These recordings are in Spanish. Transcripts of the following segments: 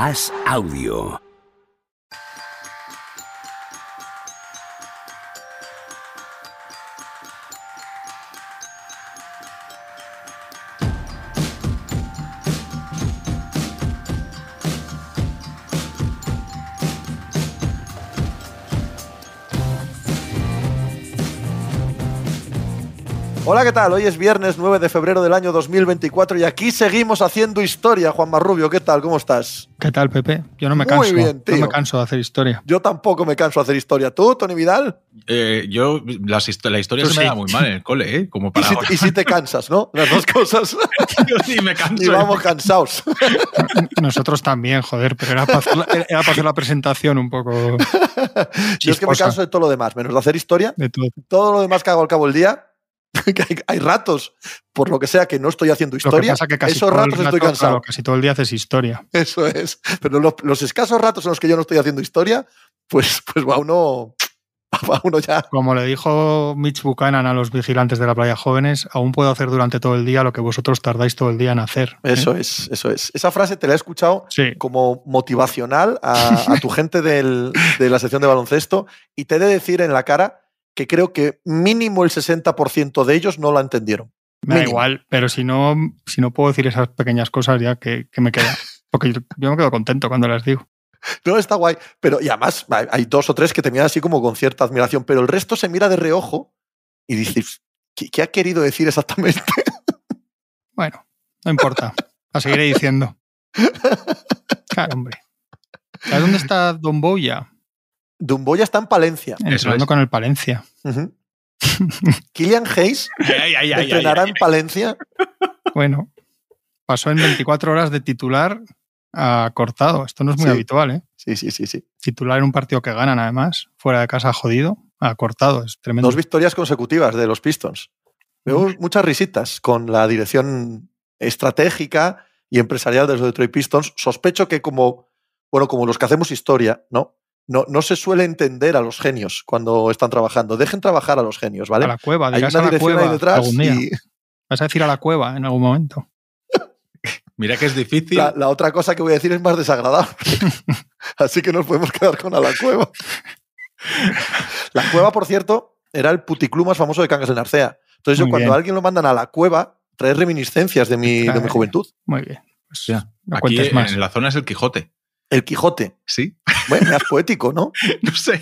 Haz audio. ¿qué tal? Hoy es viernes 9 de febrero del año 2024 y aquí seguimos haciendo historia. Juan Marrubio, ¿qué tal? ¿Cómo estás? ¿Qué tal, Pepe? Yo no me canso. No me canso de hacer historia. Yo tampoco me canso de hacer historia. ¿Tú, Tony Vidal? Eh, yo, la historia se me da muy mal en el cole, ¿eh? Como para y, si, te cansas, ¿no? Las dos cosas. yo sí me canso. Y ¿eh? vamos cansados. Nosotros también, joder, pero era para hacer la, presentación un poco. yo es que me canso de todo lo demás, menos de hacer historia. De todo. todo lo demás que hago al cabo del día, hay ratos, por lo que sea, que no estoy haciendo historia. esos ratos estoy cansado. casi todo el día haces historia. Eso es. Pero los, escasos ratos en los que yo no estoy haciendo historia, pues, pues va uno. uno ya. Como le dijo Mitch Buchanan a los vigilantes de la playa jóvenes, aún puedo hacer durante todo el día lo que vosotros tardáis todo el día en hacer. ¿eh? Eso es, eso es. Esa frase te la he escuchado como motivacional a, tu gente de la sección de baloncesto y te he de decir en la cara que creo que mínimo el 60% de ellos no la entendieron. Me da igual, pero si no, si no puedo decir esas pequeñas cosas ya que, me queda. Porque yo, me quedo contento cuando las digo. No, está guay. Pero, y además, hay dos o tres que te miran así como con cierta admiración, pero el resto se mira de reojo y dices, ¿qué, ha querido decir exactamente? Bueno, no importa. La seguiré diciendo. Claro, hombre. ¿A dónde está Don Boya? Dumboya está en Palencia. Eh, Eso, con el Palencia. Killian Hayes entrenará en Palencia. Bueno, pasó en 24 horas de titular a ah, cortado. Esto no es muy habitual, ¿eh? Sí, sí, sí, sí. Titular en un partido que ganan, además, fuera de casa jodido, a ah, cortado. Es tremendo. Dos victorias consecutivas de los Pistons. Veo muchas risitas con la dirección estratégica y empresarial de los Detroit Pistons. Sospecho que como, bueno, como los que hacemos historia, ¿no? no, se suele entender a los genios cuando están trabajando. Dejen trabajar a los genios, ¿vale? A la cueva, Hay a la cueva detrás Vas a decir a la cueva en algún momento. Mira que es difícil. La, otra cosa que voy a decir es más desagradable. Así que nos podemos quedar con a la cueva. La cueva, por cierto, era el puticlú más famoso de Cangas de Narcea. Entonces, cuando a alguien lo mandan a la cueva, trae reminiscencias de mi, de mi juventud. Muy bien. Pues Aquí, más. En la zona es el Quijote. El Quijote. Sí. Bueno, es poético, ¿no? no sé.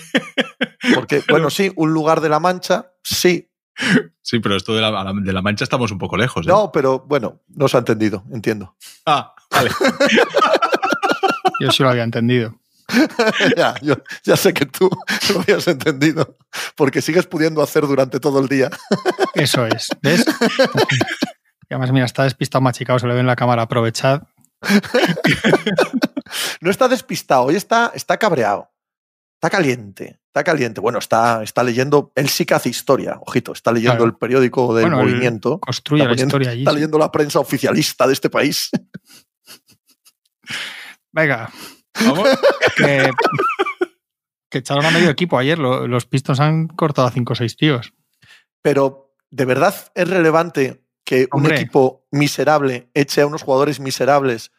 Porque, bueno, sí, un lugar de la Mancha, sí. Sí, pero esto de la, Mancha estamos un poco lejos. ¿eh? No, pero bueno, no se ha entendido, entiendo. Ah, vale. Yo sí lo había entendido. ya, yo, ya sé que tú lo habías entendido, porque sigues pudiendo hacer durante todo el día. Eso es, ¿ves? Y además, mira, está despistado, machicado, se le ve en la cámara. Aprovechad no está despistado, hoy está, está cabreado. Está caliente, está caliente. Bueno, está, está leyendo, él sí que hace historia, ojito, está leyendo el periódico del movimiento. Construye está la historia leyendo la prensa oficialista de este país. Venga, que, que, echaron a medio equipo ayer, los pistos han cortado a 5 o 6 tíos. Pero, ¿de verdad es relevante que un equipo miserable eche a unos jugadores miserables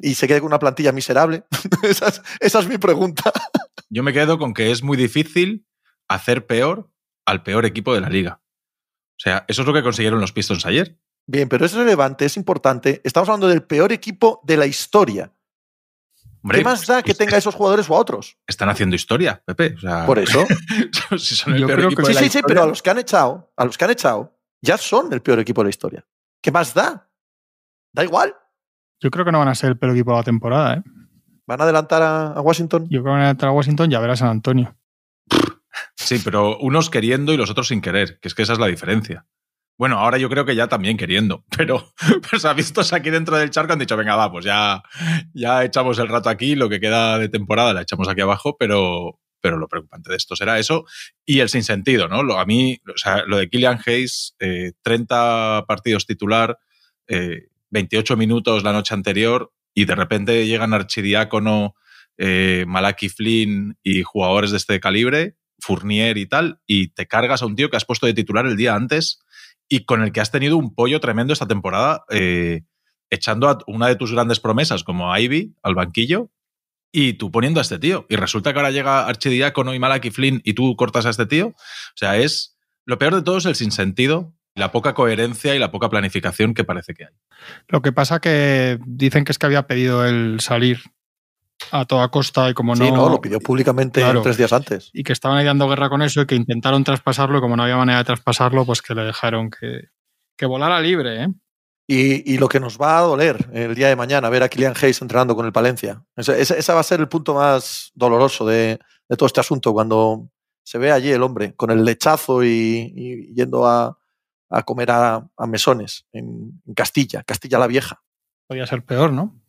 y se quede con una plantilla miserable? esa, es, mi pregunta. Yo me quedo con que es muy difícil hacer peor al peor equipo de la liga. O sea, eso es lo que consiguieron los Pistons ayer. Bien, pero es relevante, es importante. Estamos hablando del peor equipo de la historia. ¿Qué más da que tenga esos jugadores o a otros? Están haciendo historia, Pepe. Por eso. sí, sí, sí, pero a los que han echado, a los que han echado, ya son el peor equipo de la historia. ¿Qué más da? Da igual. Yo creo que no van a ser el peor equipo de la temporada. ¿eh? ¿Van a adelantar a, Washington? Yo creo que van a adelantar a Washington y a ver a San Antonio. Sí, pero unos queriendo y los otros sin querer, que es que esa es la diferencia. Bueno, ahora yo creo que ya también queriendo, pero pues ha visto aquí dentro del charco han dicho, venga, va, pues ya, ya echamos el rato aquí, lo que queda de temporada la echamos aquí abajo, pero, pero lo preocupante de esto será eso y el sinsentido, ¿no? Lo, a mí, o sea, lo de Killian Hayes, 30 eh, partidos titular, 28 eh, minutos la noche anterior y de repente llegan Archidiácono, eh, Malaki Flynn y jugadores de este calibre, Fournier y tal, y te cargas a un tío que has puesto de titular el día antes y con el que has tenido un pollo tremendo esta temporada, echando a una de tus grandes promesas como a Ivy al banquillo y tú poniendo a este tío. Y resulta que ahora llega Archidiácono y Malaki Flynn y tú cortas a este tío. O sea, es lo peor de todo es el sinsentido, la poca coherencia y la poca planificación que parece que hay. Lo que pasa que dicen que es que había pedido el salir a toda costa y como no... Sí, no, lo pidió públicamente tres días antes. Y que estaban ahí dando guerra con eso y que intentaron traspasarlo y como no había manera de traspasarlo, pues que le dejaron que, que volara libre, ¿eh? Y, lo que nos va a doler el día de mañana, ver a Kylian Hayes entrenando con el Palencia. Ese, va a ser el punto más doloroso de, todo este asunto, cuando se ve allí el hombre con el lechazo y, yendo a, comer a, mesones en, en, Castilla, Castilla la Vieja. Podría ser peor, ¿no?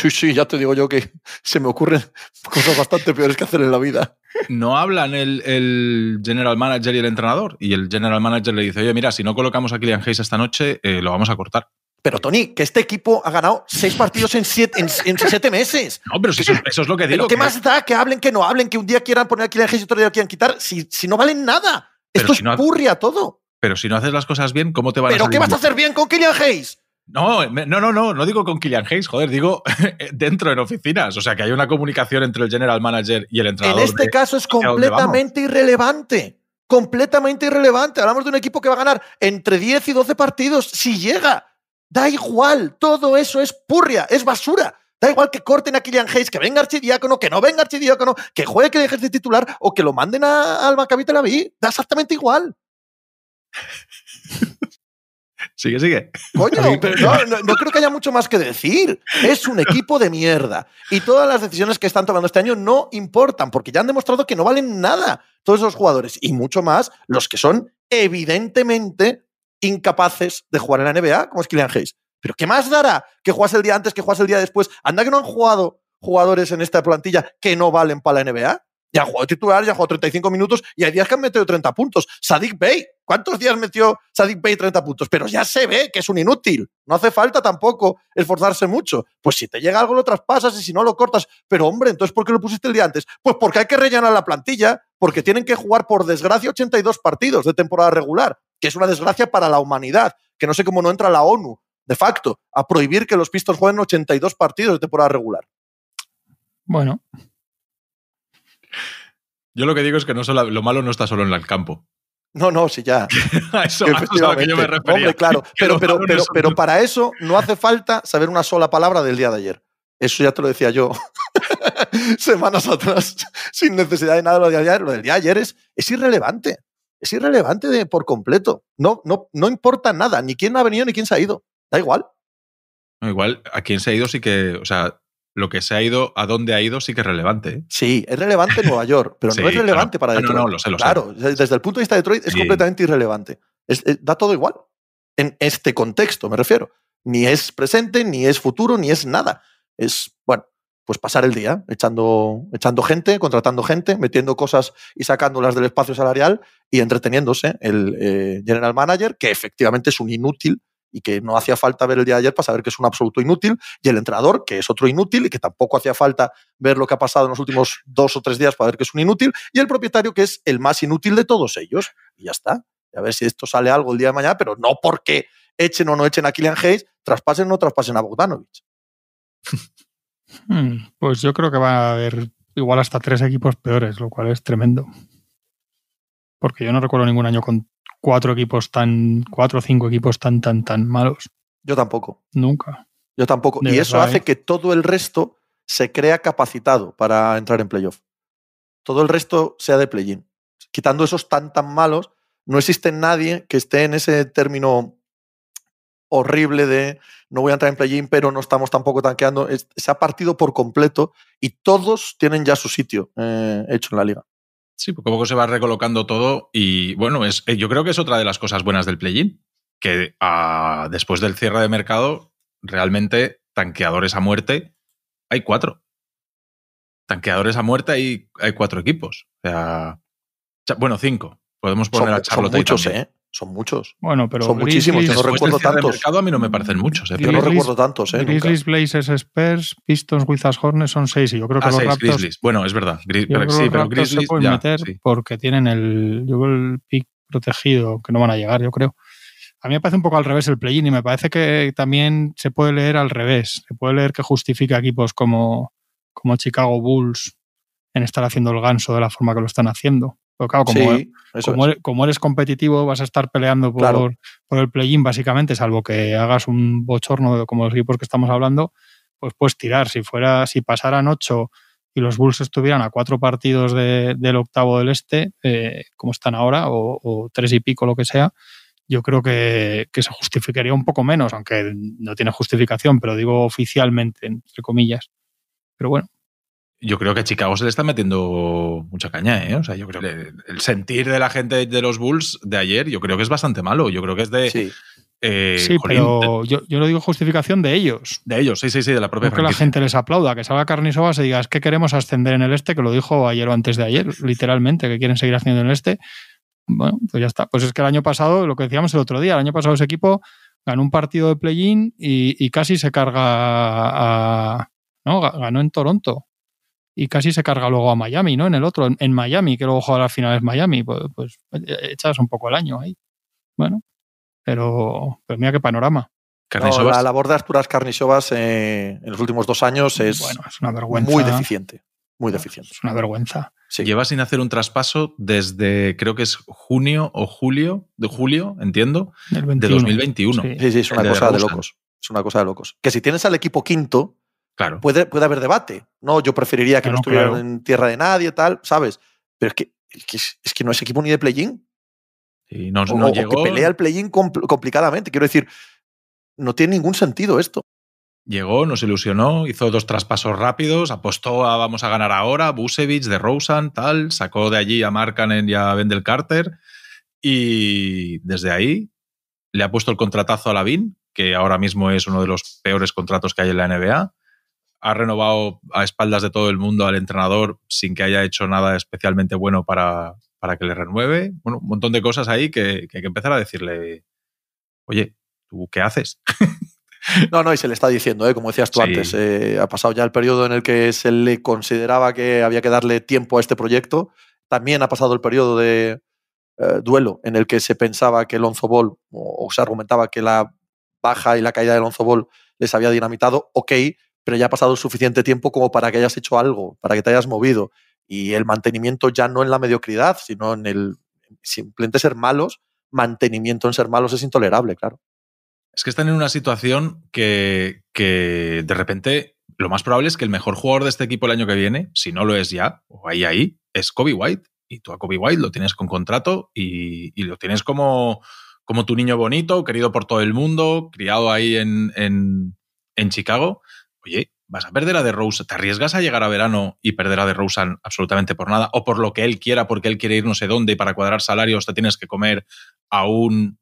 sí, sí, ya te digo yo que se me ocurren cosas bastante peores que hacer en la vida. No hablan el, general manager y el entrenador. Y el general manager le dice, oye, mira, si no colocamos a Kylian Hayes esta noche, eh, lo vamos a cortar. Pero Tony, que este equipo ha ganado seis partidos en siete, en, siete meses. No, pero eso, es lo que digo. ¿Qué que más da que hablen, que no hablen, que un día quieran poner a Kylian Hayes y otro día quieran quitar? Si, si no valen nada. Esto si es todo. Pero si no haces las cosas bien, ¿cómo te van a ¿Pero qué vas a hacer bien con Kylian Hayes? No, no, no, no, no digo con Kylian Hayes, joder, digo dentro en oficinas. O sea, que hay una comunicación entre el general manager y el entrenador. En este caso es completamente irrelevante. Completamente irrelevante. Hablamos de un equipo que va a ganar entre 10 y 12 partidos si llega. Da igual, todo eso es purria, es basura. Da igual que corten a Kylian Hayes, que venga Archidiácono, que no venga Archidiácono, que juegue que deje de titular o que lo manden a, al Maccabi Tel Aviv. Da exactamente igual. Sigue, sigue. Coño, no, creo que haya mucho más que decir. Es un equipo de mierda. Y todas las decisiones que están tomando este año no importan, porque ya han demostrado que no valen nada todos esos jugadores. Y mucho más los que son evidentemente incapaces de jugar en la NBA, como es Kylian Hayes. Pero ¿qué más dará que juegas el día antes, que juegas el día después? Anda que no han jugado jugadores en esta plantilla que no valen para la NBA ya jugó jugado titular, ya ha jugado 35 minutos, y hay días que han metido 30 puntos. Sadik Bey, ¿cuántos días metió Sadik Bey 30 puntos? Pero ya se ve que es un inútil. No hace falta tampoco esforzarse mucho. Pues si te llega algo, lo traspasas, y si no, lo cortas. Pero hombre, entonces, ¿por qué lo pusiste el día antes? Pues porque hay que rellenar la plantilla, porque tienen que jugar, por desgracia, 82 partidos de temporada regular, que es una desgracia para la humanidad, que no sé cómo no entra la ONU, de facto, a prohibir que los pistos jueguen 82 partidos de temporada regular. Bueno, yo lo que digo es que no solo, lo malo no está solo en el campo. No, no, sí, ya. eso que yo me refería. Hombre, claro. Pero, pero, pero, para eso no hace falta saber una sola palabra del día de ayer. Eso ya te lo decía yo semanas atrás, sin necesidad de nada. Lo, de ayer, lo del día de ayer es, es irrelevante. Es irrelevante de, por completo. No, no, no importa nada, ni quién ha venido ni quién se ha ido. Da igual. igual a quién se ha ido sí que, o sea, lo que se ha ido, a dónde ha ido, sí que es relevante. ¿eh? Sí, es relevante Nueva York, pero no es relevante para Detroit. No, no, lo sé, lo claro, desde el punto de vista de Detroit es completamente irrelevante. Eh, da todo igual. En este contexto, me refiero. Ni es presente, ni es futuro, ni es nada. Es, bueno, pues pasar el día echando, echando gente, contratando gente, metiendo cosas y sacándolas del espacio salarial y entreteniéndose. El eh, general manager, que efectivamente es un inútil y que no hacía falta ver el día de ayer para saber que es un absoluto inútil, y el entrenador, que es otro inútil, y que tampoco hacía falta ver lo que ha pasado en los últimos dos o tres días para ver que es un inútil, y el propietario, que es el más inútil de todos ellos. Y ya está. A ver si esto sale algo el día de mañana, pero no porque echen o no echen a Kylian Hayes, traspasen o no traspasen a Bogdanovich. Hmm, pues yo creo que va a haber igual hasta tres equipos peores, lo cual es tremendo. Porque yo no recuerdo ningún año con cuatro equipos tan, cuatro o cinco equipos tan, tan, tan malos. Yo tampoco. Nunca. Yo tampoco. y eso hace ¿eh? que todo el resto se crea capacitado para entrar en playoff. Todo el resto sea de play-in. Quitando esos tan, tan malos, no existe nadie que esté en ese término horrible de no voy a entrar en play-in, pero no estamos tampoco tanqueando. se ha partido por completo y todos tienen ya su sitio eh, hecho en la liga. Sí, poco a poco se va recolocando todo y bueno, es, eh, yo creo que es otra de las cosas buenas del play-in, que ah, después del cierre de mercado, realmente tanqueadores a muerte, hay cuatro. Tanqueadores a muerte hay, hay cuatro equipos. O sea, bueno, cinco. Podemos poner a Charlotte. Son muchos. Bueno, pero. Son muchísimos. Yo no recuerdo tantos. a mí no me parecen muchos. ¿eh? yo no recuerdo tantos. Eh, Grizzlies, Blazers, Spurs, Pistons, Wizards, Hornets son seis. Y yo creo que ah, los Raptors. Bueno, es verdad. sí, pero Se pueden meter porque tienen el, pick protegido, que no van a llegar, yo creo. A mí me parece un poco al revés el play-in y me parece que también se puede leer al revés. Se puede leer que justifica equipos como, como Chicago Bulls en estar haciendo el ganso de la forma que lo están haciendo. E-, e-, como, eres, competitivo, vas a estar peleando por, el play-in, básicamente, salvo que hagas un bochorno como los equipos que estamos hablando, pues puedes tirar. Si fuera, si pasaran ocho y los Bulls estuvieran a cuatro partidos del octavo del este, eh, como están ahora, o, tres y pico, lo que sea, yo creo que se justificaría un poco menos, aunque no tiene justificación, pero digo oficialmente, entre comillas. Pero bueno, yo creo que a Chicago se le está metiendo mucha caña, ¿eh? O sea, yo creo que el sentir de la gente de los Bulls de ayer, yo creo que es bastante malo. Yo creo que es de. Sí, eh, pero yo, yo no digo justificación de ellos. De ellos, sí, sí, sí, de la propia. que la gente les aplauda, que salga Carnisova y diga, es que queremos ascender en el este, que lo dijo ayer o antes de ayer, literalmente, que quieren seguir haciendo en el este. Bueno, pues ya está. Pues es que el año pasado, lo que decíamos el otro día, el año pasado ese equipo ganó un partido de play-in y, y casi se carga a. ¿no? Ganó en Toronto y casi se carga luego a Miami, ¿no? En el otro, en, Miami, que luego juega las finales Miami, pues, pues eh, echas un poco el año ahí. Bueno, pero, pero mira qué panorama. la labor de Arturas eh, en los últimos dos años es, bueno, es una vergüenza. muy deficiente. Muy deficiente. Es una vergüenza. Lleva sin hacer un traspaso desde creo que es junio o julio, de julio, entiendo, de 2021. Sí, sí, es una cosa de locos. Es una cosa de locos. Que si tienes al equipo quinto, Puede, puede haber debate. No, yo preferiría que no, estuvieran en tierra de nadie, tal, ¿sabes? Pero es que, es que, no es equipo ni de play-in. no, pelea el play-in complicadamente. Quiero decir, no tiene ningún sentido esto. Llegó, nos ilusionó, hizo dos traspasos rápidos, apostó a vamos a ganar ahora, Busevich, de Rosen, tal, sacó de allí a Markanen y a Wendell Carter y desde ahí le ha puesto el contratazo a Lavin, que ahora mismo es uno de los peores contratos que hay en la NBA ha renovado a espaldas de todo el mundo al entrenador sin que haya hecho nada especialmente bueno para, para que le renueve. Bueno, un montón de cosas ahí que, hay que empezar a decirle, oye, ¿tú qué haces? No, no, y se le está diciendo, ¿eh? como decías tú antes, eh, ha pasado ya el periodo en el que se le consideraba que había que darle tiempo a este proyecto. También ha pasado el periodo de eh, duelo en el que se pensaba que Lonzo Ball, o, se argumentaba que la baja y la caída del Lonzo Ball les había dinamitado. Ok, pero ya ha pasado suficiente tiempo como para que hayas hecho algo, para que te hayas movido. Y el mantenimiento ya no en la mediocridad, sino en el simplemente ser malos, mantenimiento en ser malos es intolerable, claro. Es que están en una situación que, de repente lo más probable es que el mejor jugador de este equipo el año que viene, si no lo es ya, o ahí ahí, es Kobe White. Y tú a Kobe White lo tienes con contrato y, lo tienes como, como tu niño bonito, querido por todo el mundo, criado ahí en, en Chicago oye, vas a perder a De Rosa, te arriesgas a llegar a verano y perder a De Rosa absolutamente por nada, o por lo que él quiera, porque él quiere ir no sé dónde y para cuadrar salarios te tienes que comer a un,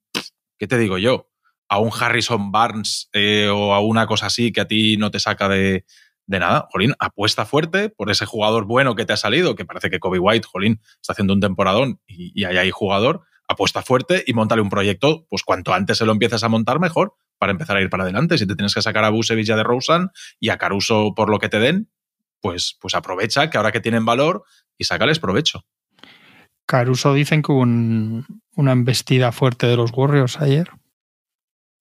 ¿qué te digo yo? A un Harrison Barnes eh, o a una cosa así que a ti no te saca de, nada. Jolín, apuesta fuerte por ese jugador bueno que te ha salido, que parece que Kobe White, Jolín, está haciendo un temporadón y, y ahí hay jugador. Apuesta fuerte y montale un proyecto, pues cuanto antes se lo empieces a montar, mejor para empezar a ir para adelante. Si te tienes que sacar a Busevilla de Rousan y a Caruso por lo que te den, pues, pues aprovecha que ahora que tienen valor y sácales provecho. Caruso dicen que hubo una embestida fuerte de los Warriors ayer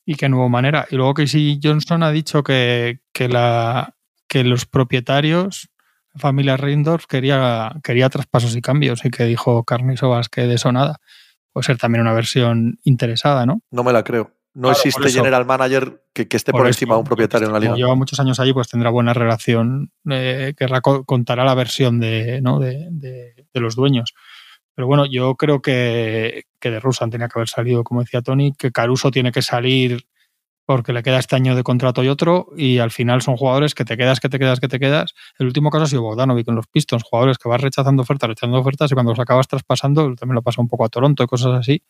y que no hubo manera. Y luego que si Johnson ha dicho que, la, que los propietarios, la familia Reindorf, quería, quería traspasos y cambios y que dijo sobas que de eso nada. Puede ser también una versión interesada, ¿no? No me la creo. No existe general manager que, esté por, encima de un propietario en la liga. lleva muchos años allí, pues tendrá buena relación, eh, que contará la versión de, ¿no? de, los dueños. Pero bueno, yo creo que, que de Rusan tenía que haber salido, como decía Tony, que Caruso tiene que salir porque le queda este año de contrato y otro, y al final son jugadores que te quedas, que te quedas, que te quedas. El último caso ha sido Bogdanovic en los Pistons, jugadores que vas rechazando ofertas, rechazando ofertas, y cuando los acabas traspasando, también lo pasa un poco a Toronto y cosas así.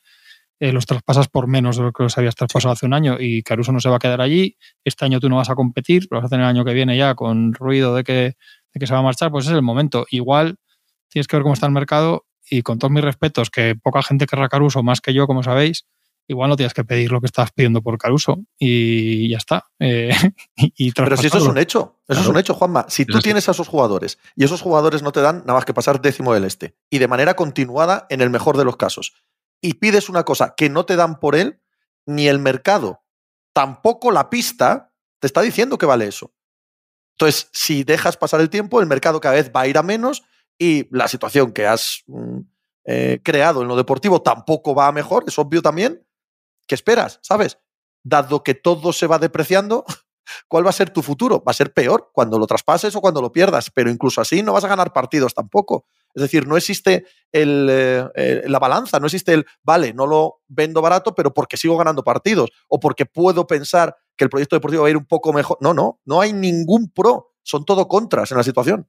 Eh, los traspasas por menos de lo que los habías traspasado hace un año y Caruso no se va a quedar allí, este año tú no vas a competir, lo vas a tener el año que viene ya con ruido de que, que se va a marchar, pues es el momento. Igual tienes que ver cómo está el mercado y con todos mis respetos, que poca gente querrá Caruso más que yo, como sabéis, igual no tienes que pedir lo que estás pidiendo por Caruso y ya está. Eh, y Pero si eso es un hecho, eso es un hecho, Juanma. Si tú tienes a esos jugadores y esos jugadores no te dan nada más que pasar décimo del este y de manera continuada en el mejor de los casos, y pides una cosa que no te dan por él, ni el mercado, tampoco la pista te está diciendo que vale eso. Entonces, si dejas pasar el tiempo, el mercado cada vez va a ir a menos y la situación que has mm, eh, creado en lo deportivo tampoco va a mejor, es obvio también. ¿Qué esperas? ¿Sabes? Dado que todo se va depreciando, ¿cuál va a ser tu futuro? Va a ser peor cuando lo traspases o cuando lo pierdas, pero incluso así no vas a ganar partidos tampoco. Es decir, no existe el, eh, eh, la balanza, no existe el, vale, no lo vendo barato, pero porque sigo ganando partidos o porque puedo pensar que el proyecto deportivo va a ir un poco mejor. No, no, no hay ningún pro, son todo contras en la situación.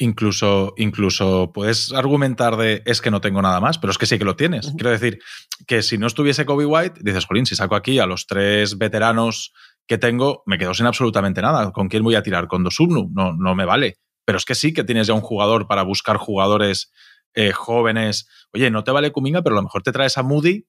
Incluso, incluso puedes argumentar de es que no tengo nada más, pero es que sí que lo tienes. Quiero decir que si no estuviese Kobe White, dices, Jolín, si saco aquí a los tres veteranos que tengo, me quedo sin absolutamente nada. ¿Con quién voy a tirar? ¿Con subnu, No, no me vale. Pero es que sí que tienes ya un jugador para buscar jugadores eh, jóvenes. Oye, no te vale Kuminga, pero a lo mejor te traes a Moody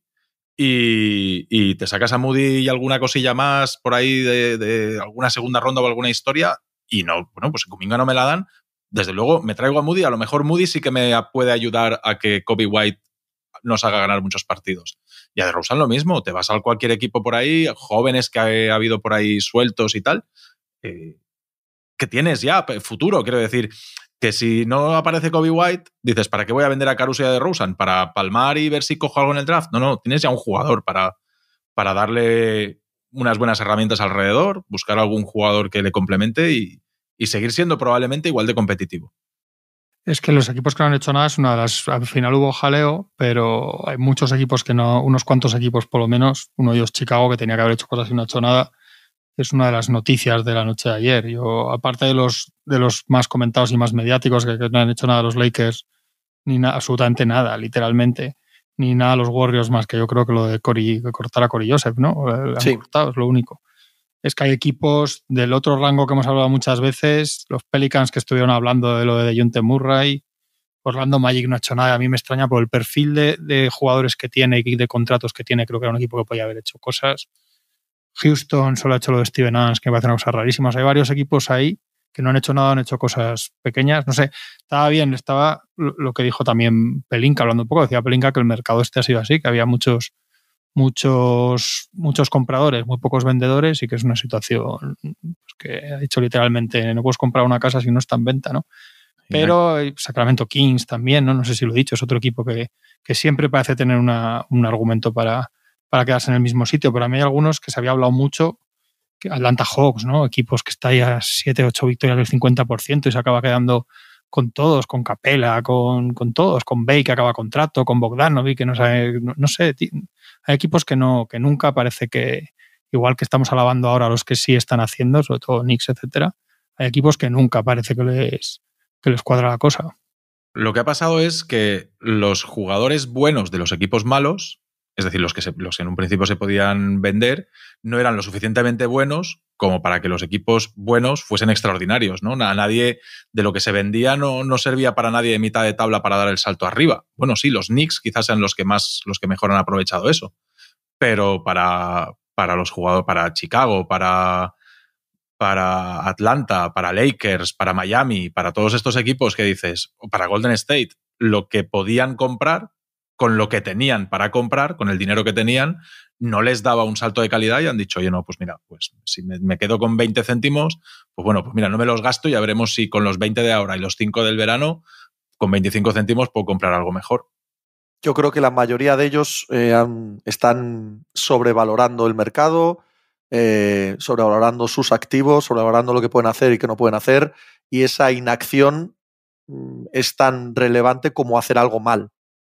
y, te sacas a Moody y alguna cosilla más por ahí de, alguna segunda ronda o alguna historia. Y no, bueno, pues Kuminga no me la dan, desde luego me traigo a Moody. A lo mejor Moody sí que me puede ayudar a que Kobe White nos haga ganar muchos partidos. Y a de lo mismo, te vas a cualquier equipo por ahí, jóvenes que ha, habido por ahí sueltos y tal, eh, que tienes ya futuro, quiero decir. Que si no aparece Kobe White, dices, ¿para qué voy a vender a Caruso y a ¿Para palmar y ver si cojo algo en el draft? No, no, tienes ya un jugador para, para darle unas buenas herramientas alrededor, buscar algún jugador que le complemente y, seguir siendo probablemente igual de competitivo. Es que los equipos que no han hecho nada es una de las. Al final hubo jaleo, pero hay muchos equipos que no. Unos cuantos equipos, por lo menos. Uno de ellos, Chicago, que tenía que haber hecho cosas y no ha hecho nada es una de las noticias de la noche de ayer. Yo, aparte de los, de los más comentados y más mediáticos, que, no han hecho nada los Lakers, ni absolutamente nada, literalmente, ni nada los Warriors más que yo creo que lo de Corey, cortar a Cory Joseph, ¿no? Eh, cortado, es lo único. Es que hay equipos del otro rango que hemos hablado muchas veces, los Pelicans que estuvieron hablando de lo de Junte Murray, Orlando Magic no ha hecho nada. A mí me extraña por el perfil de, de jugadores que tiene y de contratos que tiene. Creo que era un equipo que podía haber hecho cosas. Houston solo ha hecho lo de Steven Adams, que me parece una cosa rarísima. hay varios equipos ahí que no han hecho nada, han hecho cosas pequeñas. No sé, estaba bien, estaba lo que dijo también Pelinka, hablando un poco, decía Pelinka que el mercado este ha sido así, que había muchos, muchos, muchos compradores, muy pocos vendedores y que es una situación pues, que ha dicho literalmente, no puedes comprar una casa si no está en venta, ¿no? Pero eh, Sacramento Kings también, ¿no? No sé si lo he dicho, es otro equipo que, siempre parece tener un argumento para, para quedarse en el mismo sitio, pero a mí hay algunos que se había hablado mucho, Atlanta Hawks, ¿no? Equipos que está ahí a 7, 8 victorias del 50% y se acaba quedando con todos, con Capela, con, todos, con Bay que acaba contrato, con Bogdanovic que no sabe, no, sé, hay equipos que no, que nunca parece que, igual que estamos alabando ahora a los que sí están haciendo, sobre todo Knicks, etcétera, hay equipos que nunca parece que que les cuadra la cosa. Lo que ha pasado es que los jugadores buenos de los equipos malos es decir, los que, en un principio se podían vender no eran lo suficientemente buenos como para que los equipos buenos fuesen extraordinarios, ¿no? nadie de lo que se vendía no, servía para nadie de mitad de tabla para dar el salto arriba. Bueno, sí, los Knicks quizás sean los que más, los que mejor han aprovechado eso. Pero para, para los jugadores, para Chicago, para, para Atlanta, para Lakers, para Miami, para todos estos equipos que dices, para Golden State, lo que podían comprar con lo que tenían para comprar, con el dinero que tenían, no les daba un salto de calidad y han dicho, oye, no, pues mira, pues si me, quedo con 20 céntimos, pues bueno, pues mira, no me los gasto y ya veremos si con los 20 de ahora y los 5 del verano, con 25 céntimos puedo comprar algo mejor. Yo creo que la mayoría de ellos eh, están sobrevalorando el mercado, eh, sobrevalorando sus activos, sobrevalorando lo que pueden hacer y que no pueden hacer, y esa inacción mm, es tan relevante como hacer algo mal,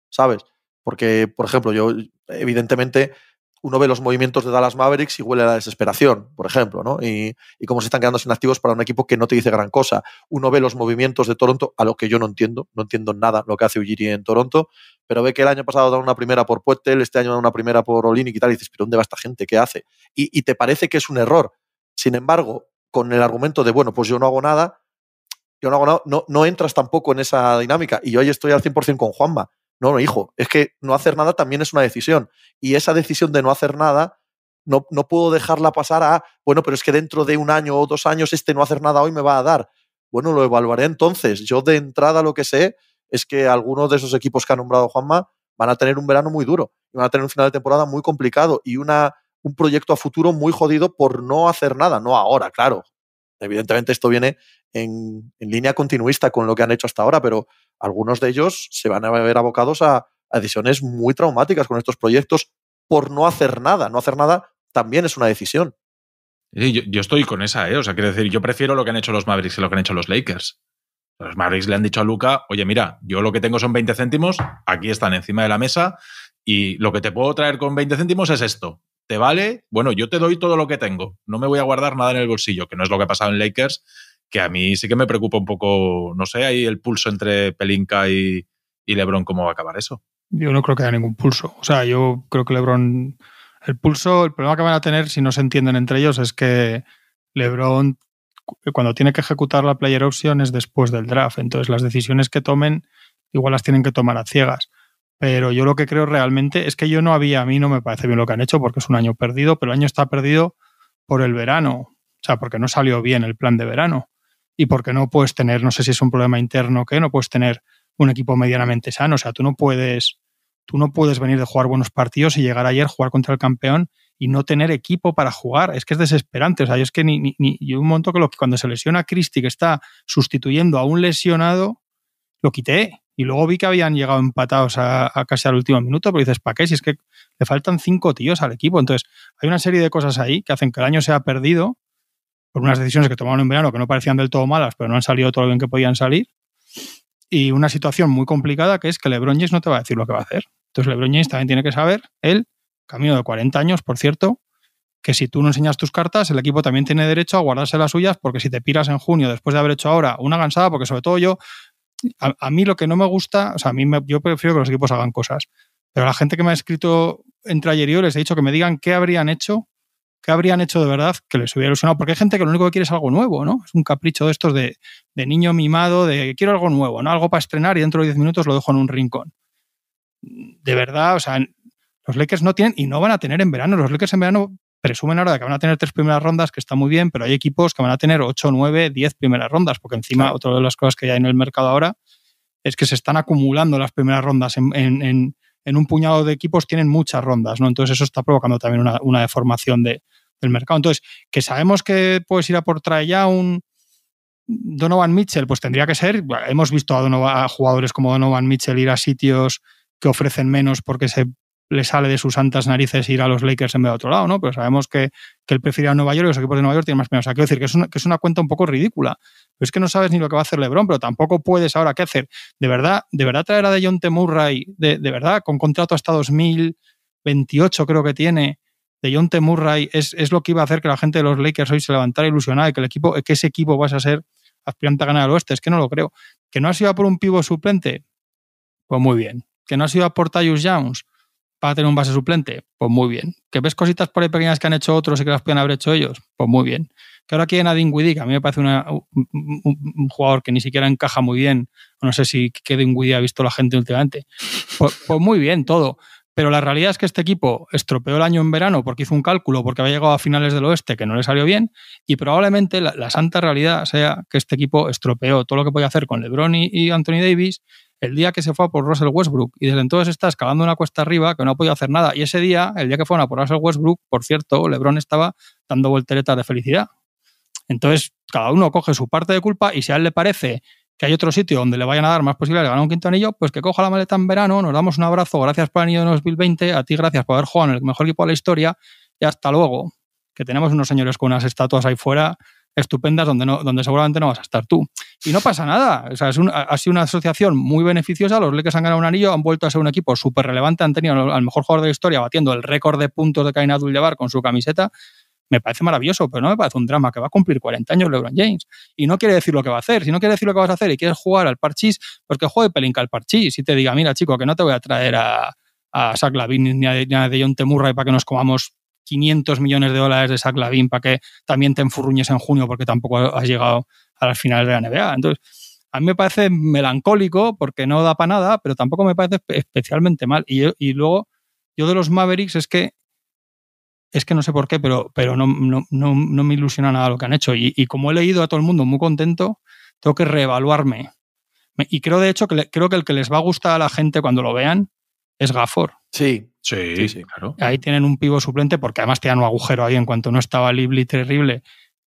¿sabes? Porque, por ejemplo, yo, evidentemente, uno ve los movimientos de Dallas Mavericks y huele a la desesperación, por ejemplo, ¿no? Y, y, cómo se están quedando sin activos para un equipo que no te dice gran cosa. Uno ve los movimientos de Toronto, a lo que yo no entiendo, no entiendo nada lo que hace Ujiri en Toronto, pero ve que el año pasado dado una primera por Puetel, este año da una primera por Olinic y tal, y dices, ¿pero dónde va esta gente? ¿Qué hace? Y, te parece que es un error. Sin embargo, con el argumento de, bueno, pues yo no hago nada, yo no hago nada, no, no entras tampoco en esa dinámica. Y yo ahí estoy al 100% con Juanma. No, hijo, es que no hacer nada también es una decisión. Y esa decisión de no hacer nada, no, no puedo dejarla pasar a, bueno, pero es que dentro de un año o dos años este no hacer nada hoy me va a dar. Bueno, lo evaluaré entonces. Yo de entrada lo que sé es que algunos de esos equipos que ha nombrado Juanma van a tener un verano muy duro y van a tener un final de temporada muy complicado y una, un proyecto a futuro muy jodido por no hacer nada, no ahora, claro. Evidentemente esto viene en línea continuista con lo que han hecho hasta ahora, pero algunos de ellos se van a ver abocados a, decisiones muy traumáticas con estos proyectos por no hacer nada. No hacer nada también es una decisión. yo, estoy con esa, ¿eh? O sea, quiero decir, yo prefiero lo que han hecho los Mavericks y lo que han hecho los Lakers. Los Mavericks le han dicho a Luca, oye, mira, yo lo que tengo son 20 céntimos, aquí están encima de la mesa, y lo que te puedo traer con 20 céntimos es esto. ¿Te vale? Bueno, yo te doy todo lo que tengo. No me voy a guardar nada en el bolsillo, que no es lo que ha pasado en Lakers, que a mí sí que me preocupa un poco, no sé, ahí el pulso entre Pelinka y, y Lebron, ¿cómo va a acabar eso? Yo no creo que haya ningún pulso. O sea, yo creo que Lebron... El pulso, el problema que van a tener si no se entienden entre ellos es que Lebron cuando tiene que ejecutar la player option es después del draft. Entonces las decisiones que tomen igual las tienen que tomar a ciegas. Pero yo lo que creo realmente es que yo no había, a mí no me parece bien lo que han hecho porque es un año perdido, pero el año está perdido por el verano. O sea, porque no salió bien el plan de verano y porque no puedes tener, no sé si es un problema interno o qué, no puedes tener un equipo medianamente sano. O sea, tú no puedes, tú no puedes venir de jugar buenos partidos y llegar ayer, jugar contra el campeón y no tener equipo para jugar. Es que es desesperante. O sea, yo es que ni, un momento que cuando se lesiona Christie que está sustituyendo a un lesionado, lo quité. Y luego vi que habían llegado empatados a, casi al último minuto, pero dices, ¿para qué? Si es que le faltan cinco tíos al equipo. Entonces, hay una serie de cosas ahí que hacen que el año sea perdido por unas decisiones que tomaron en verano que no parecían del todo malas, pero no han salido todo bien que podían salir. Y una situación muy complicada que es que LeBron James no te va a decir lo que va a hacer. Entonces LeBron James también tiene que saber, él, camino de 40 años, por cierto, que si tú no enseñas tus cartas, el equipo también tiene derecho a guardarse las suyas, porque si te piras en junio después de haber hecho ahora una gansada, porque sobre todo yo, a, mí lo que no me gusta, o sea, a mí me, yo prefiero que los equipos hagan cosas, pero la gente que me ha escrito entre ayer y hoy les he dicho que me digan qué habrían hecho ¿Qué habrían hecho de verdad que les hubiera ilusionado? Porque hay gente que lo único que quiere es algo nuevo, ¿no? Es un capricho de estos de, niño mimado, de quiero algo nuevo, ¿no? Algo para estrenar y dentro de 10 minutos lo dejo en un rincón. De verdad, o sea, los Lakers no tienen y no van a tener en verano. Los Lakers en verano presumen ahora que van a tener tres primeras rondas, que está muy bien, pero hay equipos que van a tener 8, 9, 10 primeras rondas, porque encima otra de las cosas que hay en el mercado ahora es que se están acumulando las primeras rondas en, en un puñado de equipos tienen muchas rondas, ¿no? Entonces eso está provocando también una, deformación de, del mercado. Entonces, que sabemos que puedes ir a por ya un Donovan Mitchell, pues tendría que ser, hemos visto a, Donovan, a jugadores como Donovan Mitchell ir a sitios que ofrecen menos porque se le sale de sus santas narices ir a los Lakers en vez de otro lado, ¿no? Pero sabemos que, él prefiere a Nueva York y los equipos de Nueva York tienen más premios. O sea, quiero decir que es, una, que es una cuenta un poco ridícula. Pero es que no sabes ni lo que va a hacer LeBron, pero tampoco puedes ahora qué hacer. De verdad, de verdad traer a De Murray, de, verdad, con contrato hasta 2028 creo que tiene, de John Murray es, lo que iba a hacer que la gente de los Lakers hoy se levantara ilusionada y que, el equipo, que ese equipo vas a ser aspirante a ganar al oeste. Es que no lo creo. ¿Que no ha sido por un pivo suplente? Pues muy bien. ¿Que no ha sido por Tyus Jones? Para tener un base suplente? Pues muy bien. ¿Que ves cositas por ahí pequeñas que han hecho otros y que las pueden haber hecho ellos? Pues muy bien. Que ahora quieren a que a mí me parece un, jugador que ni siquiera encaja muy bien. No sé si qué WIDI ha visto la gente últimamente. Pues, pues, muy bien, todo. Pero la realidad es que este equipo estropeó el año en verano porque hizo un cálculo, porque había llegado a finales del oeste que no le salió bien. Y probablemente la, santa realidad sea que este equipo estropeó todo lo que podía hacer con LeBron y Anthony Davis el día que se fue a por Russell Westbrook y desde entonces está escalando una cuesta arriba que no ha podido hacer nada. Y ese día, el día que fue a por Russell Westbrook, por cierto, LeBron estaba dando volteretas de felicidad. Entonces, cada uno coge su parte de culpa y si a él le parece que hay otro sitio donde le vayan a dar más posibilidades de ganar un quinto anillo, pues que coja la maleta en verano, nos damos un abrazo, gracias por el anillo de 2020, a ti gracias por haber jugado en el mejor equipo de la historia y hasta luego, que tenemos unos señores con unas estatuas ahí fuera estupendas donde, no, donde seguramente no vas a estar tú. Y no pasa nada. O sea, es ha sido una asociación muy beneficiosa. Los Lakers han ganado un anillo, han vuelto a ser un equipo súper relevante. Han tenido al mejor jugador de la historia batiendo el récord de puntos de Kain abdul con su camiseta. Me parece maravilloso, pero no me parece un drama que va a cumplir 40 años LeBron James. Y no quiere decir lo que va a hacer. Si no quiere decir lo que vas a hacer y quieres jugar al parchís, pues que juegue pelinca al parchís y te diga, mira, chico, que no te voy a traer a, a ni a, Deion de Temurray para que nos comamos 500 millones de dólares de Zach para que también te enfurruñes en junio porque tampoco has llegado a las finales de la NBA. Entonces, a mí me parece melancólico porque no da para nada, pero tampoco me parece especialmente mal. Y, luego, yo de los Mavericks es que es que no sé por qué, pero, pero no, no, me ilusiona nada lo que han hecho. Y, como he leído a todo el mundo muy contento, tengo que reevaluarme. Y creo, de hecho, que creo que el que les va a gustar a la gente cuando lo vean es Gafor. Sí. Sí, sí, claro. Ahí tienen un pivo suplente porque además tenían un agujero ahí en cuanto no estaba y terrible.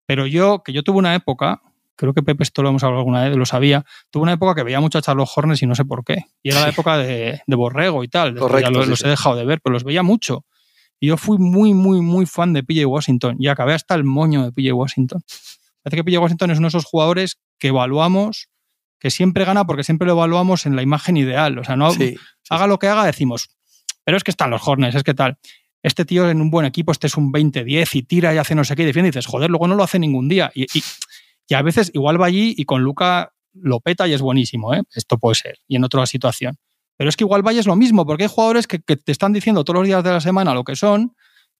Pero yo, que yo tuve una época, creo que Pepe esto lo hemos alguna vez, lo sabía, tuve una época que veía mucho a Charles Hornes y no sé por qué. Y era la época de, Borrego y tal. Correcto, ya los, los he dejado de ver, pero los veía mucho. Y yo fui muy, muy, muy fan de PJ Washington y acabé hasta el moño de PJ Washington. Parece que PJ Washington es uno de esos jugadores que evaluamos que siempre gana porque siempre lo evaluamos en la imagen ideal. O sea, no haga lo que haga, decimos, pero es que están los Hornets, es que tal. Este tío en un buen equipo, este es un 20-10 y tira y hace no sé qué y defiende y dices, joder, luego no lo hace ningún día. Y, a veces igual va allí y con Luca lo peta y es buenísimo, ¿eh? Esto puede ser. Y en otra situación. Pero es que igual vaya es lo mismo, porque hay jugadores que, te están diciendo todos los días de la semana lo que son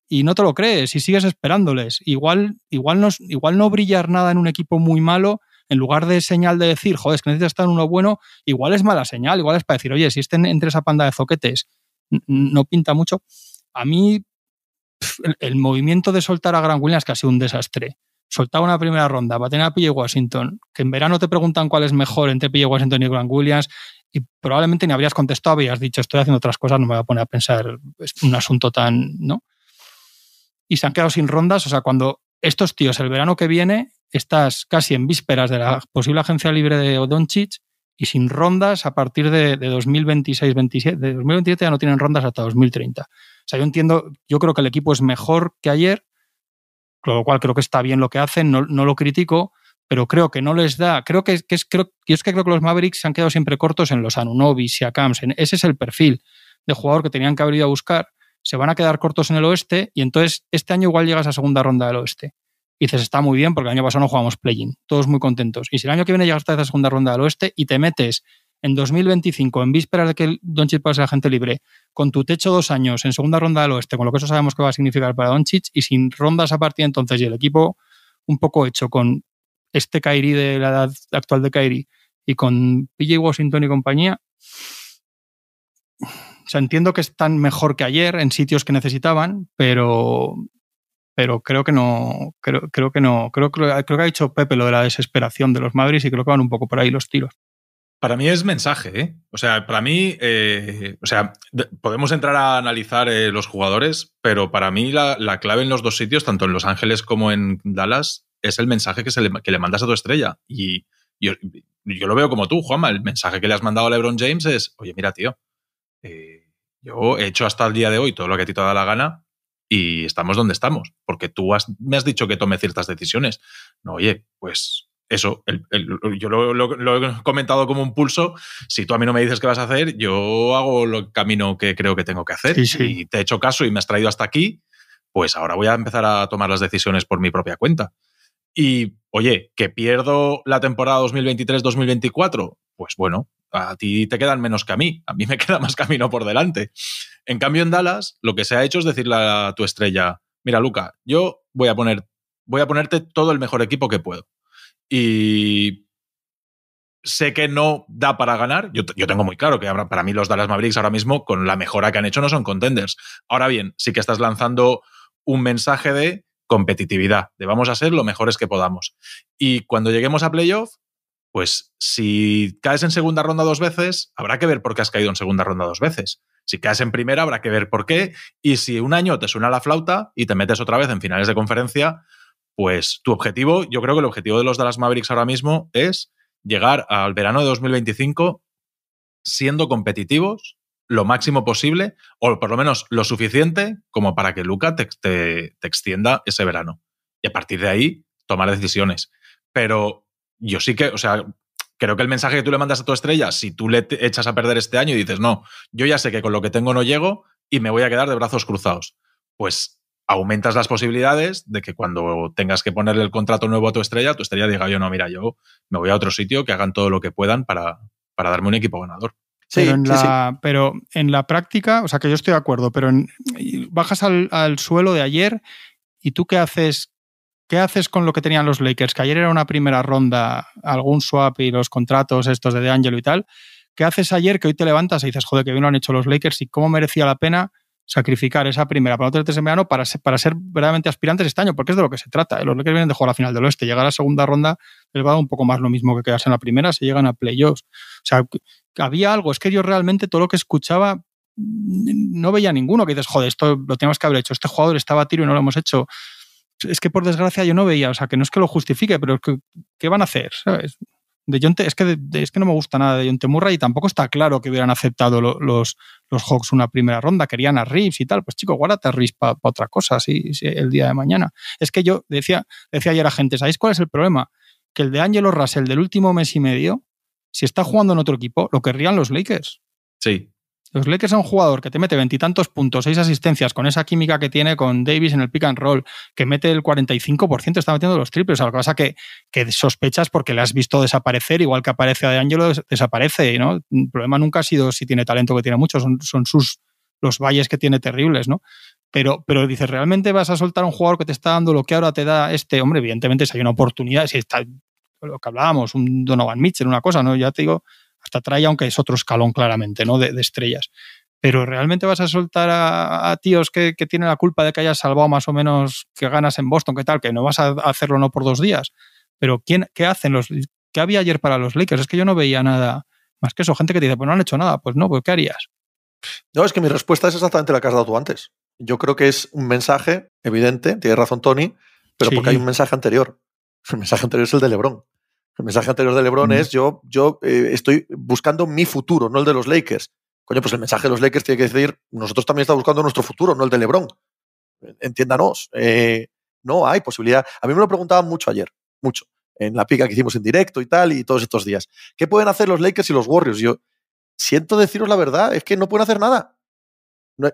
y no te lo crees y sigues esperándoles. Igual, igual, no, igual no brillar nada en un equipo muy malo en lugar de señal de decir, joder, es que necesitas estar uno bueno, igual es mala señal, igual es para decir, oye, si estén entre esa panda de zoquetes, no pinta mucho. A mí, el, movimiento de soltar a Gran Williams que ha sido un desastre. Soltaba una primera ronda, va a tener a PJ Washington, que en verano te preguntan cuál es mejor entre PJ Washington y Gran Williams, y probablemente ni habrías contestado, habrías dicho, estoy haciendo otras cosas, no me voy a poner a pensar es pues, un asunto tan, ¿no? Y se han quedado sin rondas, o sea, cuando estos tíos el verano que viene estás casi en vísperas de la posible agencia libre de Odonchich y sin rondas a partir de, 2026-27. De 2027 ya no tienen rondas hasta 2030. O sea, yo entiendo, yo creo que el equipo es mejor que ayer, con lo cual creo que está bien lo que hacen, no, lo critico, pero creo que no les da. Creo que, es, creo, es que creo que los Mavericks se han quedado siempre cortos en los Anunovis y Acams. Ese es el perfil de jugador que tenían que haber ido a buscar. Se van a quedar cortos en el oeste y entonces este año igual llegas a segunda ronda del oeste. Y dices, está muy bien porque el año pasado no jugamos play todos muy contentos. Y si el año que viene llegas a la segunda ronda del oeste y te metes en 2025, en vísperas de que Doncic pase a la gente libre, con tu techo dos años en segunda ronda del oeste, con lo que eso sabemos que va a significar para Doncic, y sin rondas a partir de entonces y el equipo un poco hecho con este Kairi de la edad actual de Kairi y con PJ Washington y compañía, o sea, entiendo que están mejor que ayer en sitios que necesitaban, pero pero creo que no, creo, creo que no, creo, creo, que ha dicho Pepe lo de la desesperación de los Madrid y creo que van un poco por ahí los tiros. Para mí es mensaje, ¿eh? O sea, para mí, eh, o sea, podemos entrar a analizar eh, los jugadores, pero para mí la, clave en los dos sitios, tanto en Los Ángeles como en Dallas, es el mensaje que, le, mandas a tu estrella. Y yo, lo veo como tú, Juanma, el mensaje que le has mandado a LeBron James es, oye, mira, tío, eh, yo he hecho hasta el día de hoy todo lo que a ti te da la gana, y estamos donde estamos, porque tú me has dicho que tome ciertas decisiones. No, oye, pues eso, yo lo, he comentado como un pulso. Si tú a mí no me dices qué vas a hacer, yo hago el camino que creo que tengo que hacer. Y te he hecho caso y me has traído hasta aquí, pues ahora voy a empezar a tomar las decisiones por mi propia cuenta. Y, oye, que pierdo la temporada 2023-2024, pues bueno, a ti te quedan menos que a mí, a mí me queda más camino por delante. En cambio, en Dallas, lo que se ha hecho es decirle a tu estrella, mira, Luca, yo voy a, poner, voy a ponerte todo el mejor equipo que puedo. Y sé que no da para ganar. Yo, tengo muy claro que para mí los Dallas Mavericks ahora mismo, con la mejora que han hecho, no son contenders. Ahora bien, sí que estás lanzando un mensaje de competitividad, de vamos a ser lo mejores que podamos. Y cuando lleguemos a playoff, pues si caes en segunda ronda dos veces, habrá que ver por qué has caído en segunda ronda dos veces. Si caes en primera, habrá que ver por qué. Y si un año te suena la flauta y te metes otra vez en finales de conferencia, pues tu objetivo, yo creo que el objetivo de los Dallas Mavericks ahora mismo es llegar al verano de 2025 siendo competitivos lo máximo posible, o por lo menos lo suficiente como para que Luca te extienda ese verano. Y a partir de ahí, tomar decisiones. Pero yo sí que, o sea, creo que el mensaje que tú le mandas a tu estrella, si tú le echas a perder este año y dices, no, yo ya sé que con lo que tengo no llego y me voy a quedar de brazos cruzados, pues aumentas las posibilidades de que cuando tengas que ponerle el contrato nuevo a tu estrella, tu estrella diga, yo no, mira, yo me voy a otro sitio, que hagan todo lo que puedan para, para darme un equipo ganador. Sí, pero, en la, práctica, o sea que yo estoy de acuerdo, pero bajas al, al suelo de ayer y tú qué haces ¿Qué haces con lo que tenían los Lakers? Que ayer era una primera ronda, algún swap y los contratos estos de Angelo y tal. ¿Qué haces ayer que hoy te levantas y dices, joder, que bien lo han hecho los Lakers y cómo merecía la pena sacrificar esa primera para no tenerte en verano para ser, para ser verdaderamente aspirantes este año? Porque es de lo que se trata. ¿eh? Los Lakers vienen de jugar a la final del oeste. Llegar a la segunda ronda les va a un poco más lo mismo que quedarse en la primera Se llegan a playoffs. O sea, había algo. Es que yo realmente todo lo que escuchaba mm, no veía ninguno que dices, joder, esto lo teníamos que haber hecho. Este jugador estaba a tiro y no lo hemos hecho es que por desgracia yo no veía, o sea, que no es que lo justifique, pero que, ¿qué van a hacer? De es, que es que no me gusta nada de John Temurray y tampoco está claro que hubieran aceptado los, los Hawks una primera ronda, querían a Reeves y tal. Pues chico, guárdate a Reeves para otra cosa el día de mañana. Es que yo decía, decía ayer a gente, ¿sabéis cuál es el problema? Que el de Angelo Russell del último mes y medio, si está jugando en otro equipo, lo querrían los Lakers. Sí. Los Lakers son un jugador que te mete veintitantos puntos, seis asistencias, con esa química que tiene con Davis en el pick and roll, que mete el 45%, está metiendo los triples. a lo que pasa que, que sospechas porque le has visto desaparecer, igual que aparece a De Angelo, desaparece. ¿no? El problema nunca ha sido si tiene talento, que tiene mucho, son, sus los valles que tiene terribles, ¿no? Pero, pero dices, ¿realmente vas a soltar a un jugador que te está dando lo que ahora te da este? Hombre, evidentemente, si hay una oportunidad, si está lo que hablábamos, un Donovan Mitchell, una cosa, ¿no? Ya te digo, trae, aunque es otro escalón claramente, ¿no? De, estrellas. Pero ¿realmente vas a soltar a, tíos que, tienen la culpa de que hayas salvado más o menos que ganas en Boston, que tal? Que no vas a hacerlo no por dos días. Pero ¿quién, ¿qué hacen los... ¿Qué había ayer para los Lakers? Es que yo no veía nada más que eso. Gente que te dice, pues no han hecho nada. Pues no, pues ¿qué harías? No, es que mi respuesta es exactamente la que has dado tú antes. Yo creo que es un mensaje evidente, tiene razón Tony, pero porque hay un mensaje anterior. El mensaje anterior es el de Lebron. El mensaje anterior de LeBron es: yo, yo eh, estoy buscando mi futuro, no el de los Lakers. Coño, pues el mensaje de los Lakers tiene que decir: nosotros también estamos buscando nuestro futuro, no el de LeBron. Entiéndanos. Eh, no hay posibilidad. A mí me lo preguntaban mucho ayer, mucho, en la pica que hicimos en directo y tal, y todos estos días. ¿Qué pueden hacer los Lakers y los Warriors? Yo siento deciros la verdad, es que no pueden hacer nada.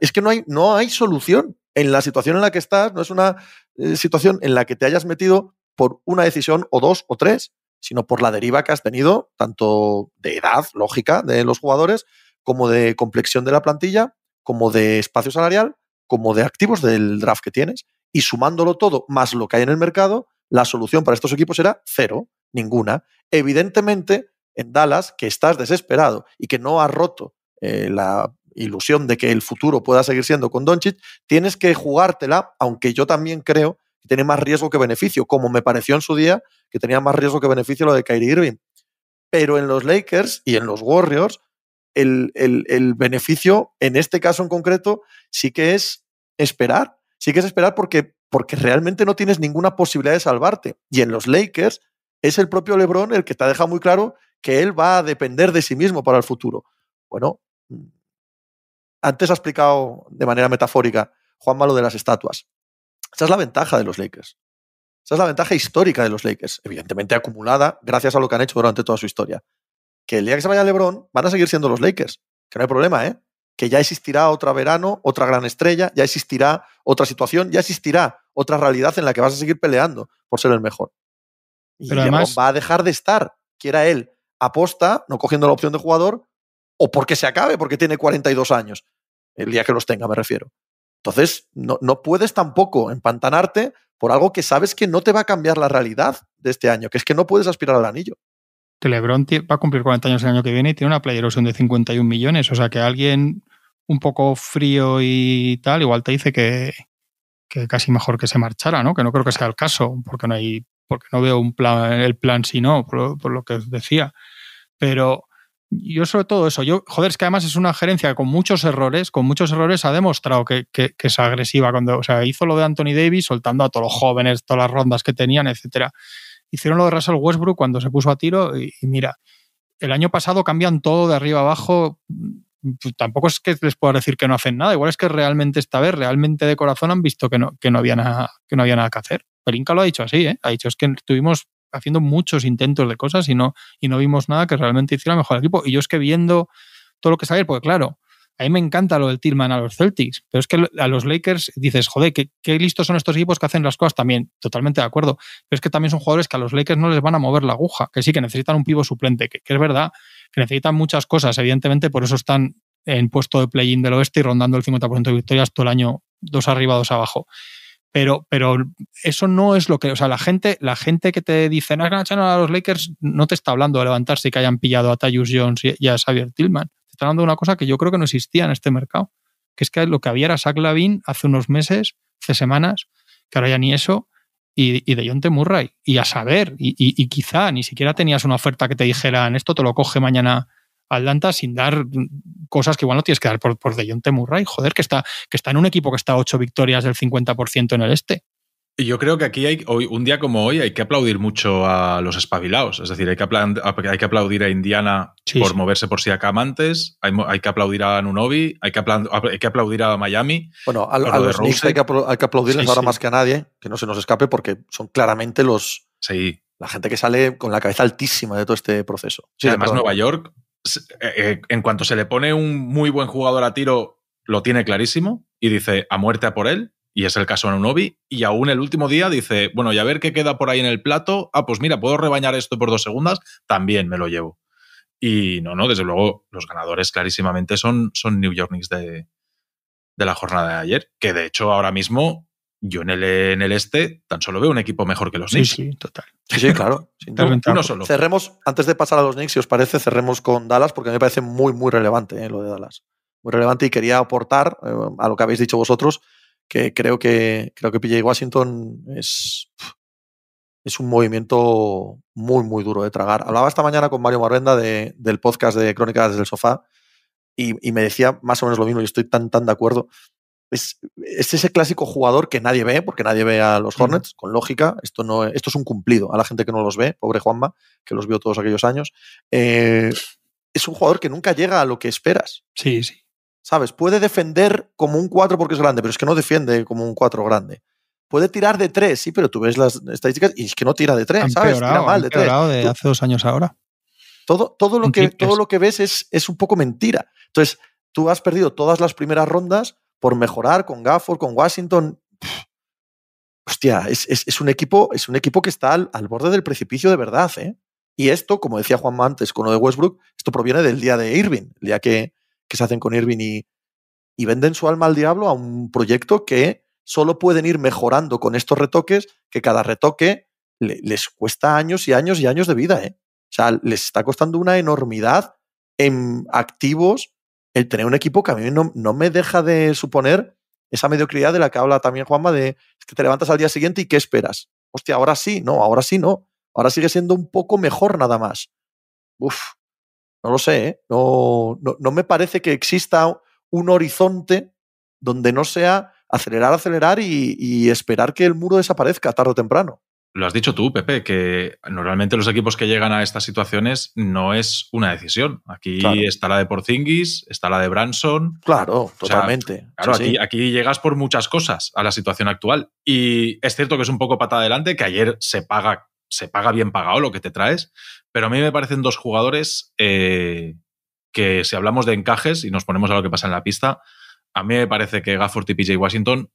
es que no hay, no hay solución. En la situación en la que estás, no es una eh, situación en la que te hayas metido por una decisión o dos o tres sino por la deriva que has tenido, tanto de edad lógica de los jugadores, como de complexión de la plantilla, como de espacio salarial, como de activos del draft que tienes. Y sumándolo todo, más lo que hay en el mercado, la solución para estos equipos era cero, ninguna. Evidentemente, en Dallas, que estás desesperado y que no has roto eh, la ilusión de que el futuro pueda seguir siendo con Doncic, tienes que jugártela, aunque yo también creo que tiene más riesgo que beneficio, como me pareció en su día que tenía más riesgo que beneficio lo de Kyrie Irving. Pero en los Lakers y en los Warriors, el, beneficio, en este caso en concreto, sí que es esperar. Sí que es esperar porque, porque realmente no tienes ninguna posibilidad de salvarte. Y en los Lakers es el propio LeBron el que te ha dejado muy claro que él va a depender de sí mismo para el futuro. Bueno, mm, antes ha explicado de manera metafórica Juan Malo de las estatuas. Esa es la ventaja de los Lakers. Esa es la ventaja histórica de los Lakers, evidentemente acumulada gracias a lo que han hecho durante toda su historia. Que el día que se vaya LeBron, van a seguir siendo los Lakers, que no hay problema, ¿eh? Que ya existirá otro verano, otra gran estrella, ya existirá otra situación, ya existirá otra realidad en la que vas a seguir peleando por ser el mejor. Y además, va a dejar de estar, quiera él, aposta, no cogiendo la opción de jugador, o porque se acabe, porque tiene 42 años, el día que los tenga, me refiero. Entonces, no, puedes tampoco empantanarte por algo que sabes que no te va a cambiar la realidad de este año, que es que no puedes aspirar al anillo. Que Lebron va a cumplir 40 años el año que viene y tiene una player de 51 millones. O sea que alguien un poco frío y tal, igual te dice que, que casi mejor que se marchara, ¿no? Que no creo que sea el caso, porque no hay, porque no veo un plan, el plan si no, por, lo que decía. Pero yo sobre todo eso, yo, joder, es que además es una gerencia con muchos errores, con muchos errores ha demostrado que, es agresiva cuando, o sea, hizo lo de Anthony Davis soltando a todos los jóvenes, todas las rondas que tenían, etcétera. Hicieron lo de Russell Westbrook cuando se puso a tiro y, mira, el año pasado cambian todo de arriba abajo, pues tampoco es que les pueda decir que no hacen nada, igual es que realmente esta vez, realmente de corazón han visto que no, que no, había, nada, que no había nada que hacer. Pelinka lo ha dicho así, ¿eh? ha dicho es que tuvimos haciendo muchos intentos de cosas y no, y no vimos nada que realmente hiciera mejor al equipo. Y yo es que viendo todo lo que sale, porque claro, a mí me encanta lo del Tillman a los Celtics, pero es que a los Lakers dices, joder, qué, listos son estos equipos que hacen las cosas también, totalmente de acuerdo. Pero es que también son jugadores que a los Lakers no les van a mover la aguja, que sí, que necesitan un pivo suplente, que, que es verdad, que necesitan muchas cosas, evidentemente, por eso están en puesto de play-in del oeste y rondando el 50% de victorias todo el año, dos arriba, dos abajo. Pero, eso no es lo que. O sea, la gente, la gente que te dice no es a los Lakers no te está hablando de levantarse y que hayan pillado a Tyus Jones y, a Xavier Tillman. Te está hablando de una cosa que yo creo que no existía en este mercado. Que es que lo que había era Zach Lavin hace unos meses, hace semanas, que ahora ya ni eso, y, de John T. Murray. Y a saber, y, quizá ni siquiera tenías una oferta que te dijeran esto te lo coge mañana Atlanta sin dar cosas que igual no tienes que dar por, por Temurray, Murray. Joder, que está, que está en un equipo que está a 8 victorias del 50% en el este. y Yo creo que aquí hay, hoy, un día como hoy, hay que aplaudir mucho a los espabilados. Es decir, hay que, hay que aplaudir a Indiana por moverse por si acá hay, hay, que aplaudir a Nunobi, hay que, aplaudir a Miami. Bueno, a, los Knicks hay que, aplaudirles ahora más que a nadie, que no se nos escape, porque son claramente los. La gente que sale con la cabeza altísima de todo este proceso. además, Nueva York, eh, eh, en cuanto se le pone un muy buen jugador a tiro, lo tiene clarísimo y dice a muerte a por él, y es el caso en unovi y aún el último día dice, bueno, y a ver qué queda por ahí en el plato, ah, pues mira, puedo rebañar esto por dos segundas, también me lo llevo. Y no, no, desde luego los ganadores clarísimamente son, son New York Knicks de, de la jornada de ayer, que de hecho ahora mismo yo en el, en el este tan solo veo un equipo mejor que los Knicks. Sí, sí, total. Sí, claro. Cerremos, antes de pasar a los Knicks, si os parece, cerremos con Dallas, porque a mí me parece muy, muy relevante eh, lo de Dallas. Muy relevante y quería aportar eh, a lo que habéis dicho vosotros, que creo que, creo que PJ Washington es, es un movimiento muy, muy duro de tragar. Hablaba esta mañana con Mario Marrenda del podcast de Crónicas desde el Sofá y, y, me decía más o menos lo mismo y estoy tan, tan de acuerdo es, ese clásico jugador que nadie ve, porque nadie ve a los Hornets, con lógica. Esto, no, esto es un cumplido a la gente que no los ve, pobre Juanma, que los vio todos aquellos años. Eh, es un jugador que nunca llega a lo que esperas. Sí, sí. ¿Sabes? Puede defender como un 4 porque es grande, pero es que no defiende como un 4 grande. Puede tirar de 3, sí, pero tú ves las estadísticas y es que no tira de 3, ¿sabes? Tira mal de 3. hace dos años ahora. Todo, todo, lo, que, todo lo que ves es, es un poco mentira. Entonces, tú has perdido todas las primeras rondas por mejorar con Gafford, con Washington. hostia, es, un equipo, es un equipo que está al, borde del precipicio de verdad. ¿eh? Y esto, como decía Juan Mantes con lo de Westbrook, esto proviene del día de Irving, el día que, que se hacen con Irving y, y venden su alma al diablo a un proyecto que solo pueden ir mejorando con estos retoques, que cada retoque les cuesta años y años y años de vida. ¿eh? O sea, les está costando una enormidad en activos el tener un equipo que a mí no, me deja de suponer esa mediocridad de la que habla también Juanma, de que te levantas al día siguiente y ¿qué esperas? Hostia, ahora sí, no, ahora sí no. Ahora sigue siendo un poco mejor nada más. Uf, no lo sé, ¿eh? no, no, me parece que exista un horizonte donde no sea acelerar, acelerar y, y, esperar que el muro desaparezca tarde o temprano lo has dicho tú, Pepe, que normalmente los equipos que llegan a estas situaciones no es una decisión. Aquí está la de Porzingis, está la de Branson. Claro, totalmente. claro, aquí, llegas por muchas cosas a la situación actual. Y es cierto que es un poco pata adelante, que ayer se paga, se paga bien pagado lo que te traes, pero a mí me parecen dos jugadores eh, que si hablamos de encajes y nos ponemos a lo que pasa en la pista, a mí me parece que Gafford y PJ Washington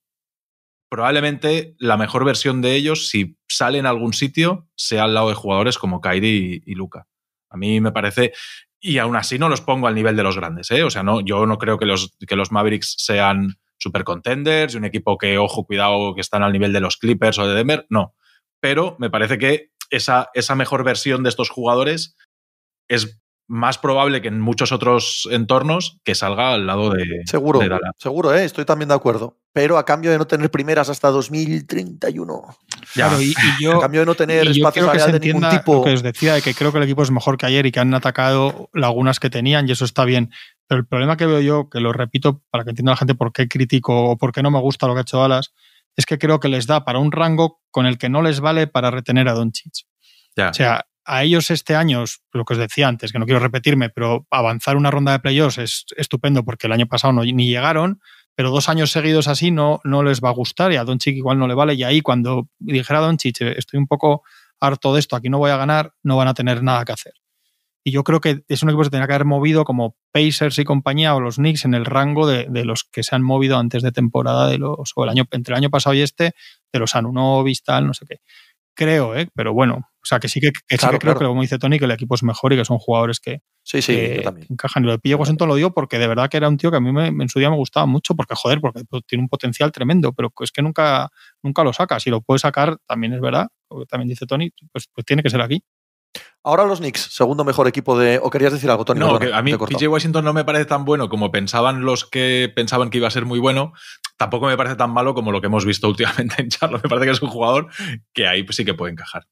probablemente la mejor versión de ellos, si sale en algún sitio, sea al lado de jugadores como Kairi y, Luca. A mí me parece. Y aún así no los pongo al nivel de los grandes, ¿eh? O sea, no, yo no creo que los, que los Mavericks sean super contenders y un equipo que, ojo, cuidado, que están al nivel de los Clippers o de Demer No. Pero me parece que esa, esa mejor versión de estos jugadores es más probable que en muchos otros entornos que salga al lado de. Seguro, seguro, ¿eh? estoy también de acuerdo. Pero a cambio de no tener primeras hasta 2031. yo, a cambio de no tener espacios de ningún tipo. Lo que os decía que creo que el equipo es mejor que ayer y que han atacado lagunas que tenían y eso está bien. Pero el problema que veo yo, que lo repito para que entienda la gente por qué critico o por qué no me gusta lo que ha hecho Alas, es que creo que les da para un rango con el que no les vale para retener a Doncic. O sea, a ellos este año, lo que os decía antes, que no quiero repetirme, pero avanzar una ronda de playoffs es estupendo porque el año pasado no, ni llegaron, pero dos años seguidos así no, no les va a gustar y a Doncic igual no le vale. Y ahí cuando dijera Doncic, eh, estoy un poco harto de esto, aquí no voy a ganar, no van a tener nada que hacer. Y yo creo que es un equipo que se que haber movido como Pacers y compañía o los Knicks en el rango de, los que se han movido antes de temporada de los, o año, entre el año pasado y este, de los Anunovis, tal, no sé qué creo, ¿eh? pero bueno, o sea, que sí que, creo que, como dice Tony, que el equipo es mejor y que son jugadores que, sí, sí, encajan. Y lo de Pille Washington lo digo porque de verdad que era un tío que a mí me, en su día me gustaba mucho, porque joder, porque pues, tiene un potencial tremendo, pero es que nunca, nunca lo saca. Si lo puede sacar, también es verdad, también dice Tony, pues, pues, tiene que ser aquí. Ahora los Knicks, segundo mejor equipo de. ¿O querías decir algo, Tony? No, a mí PJ Washington no me parece tan bueno como pensaban los que pensaban que iba a ser muy bueno, tampoco me parece tan malo como lo que hemos visto últimamente en Charlo. Me parece que es un jugador que ahí sí que puede encajar.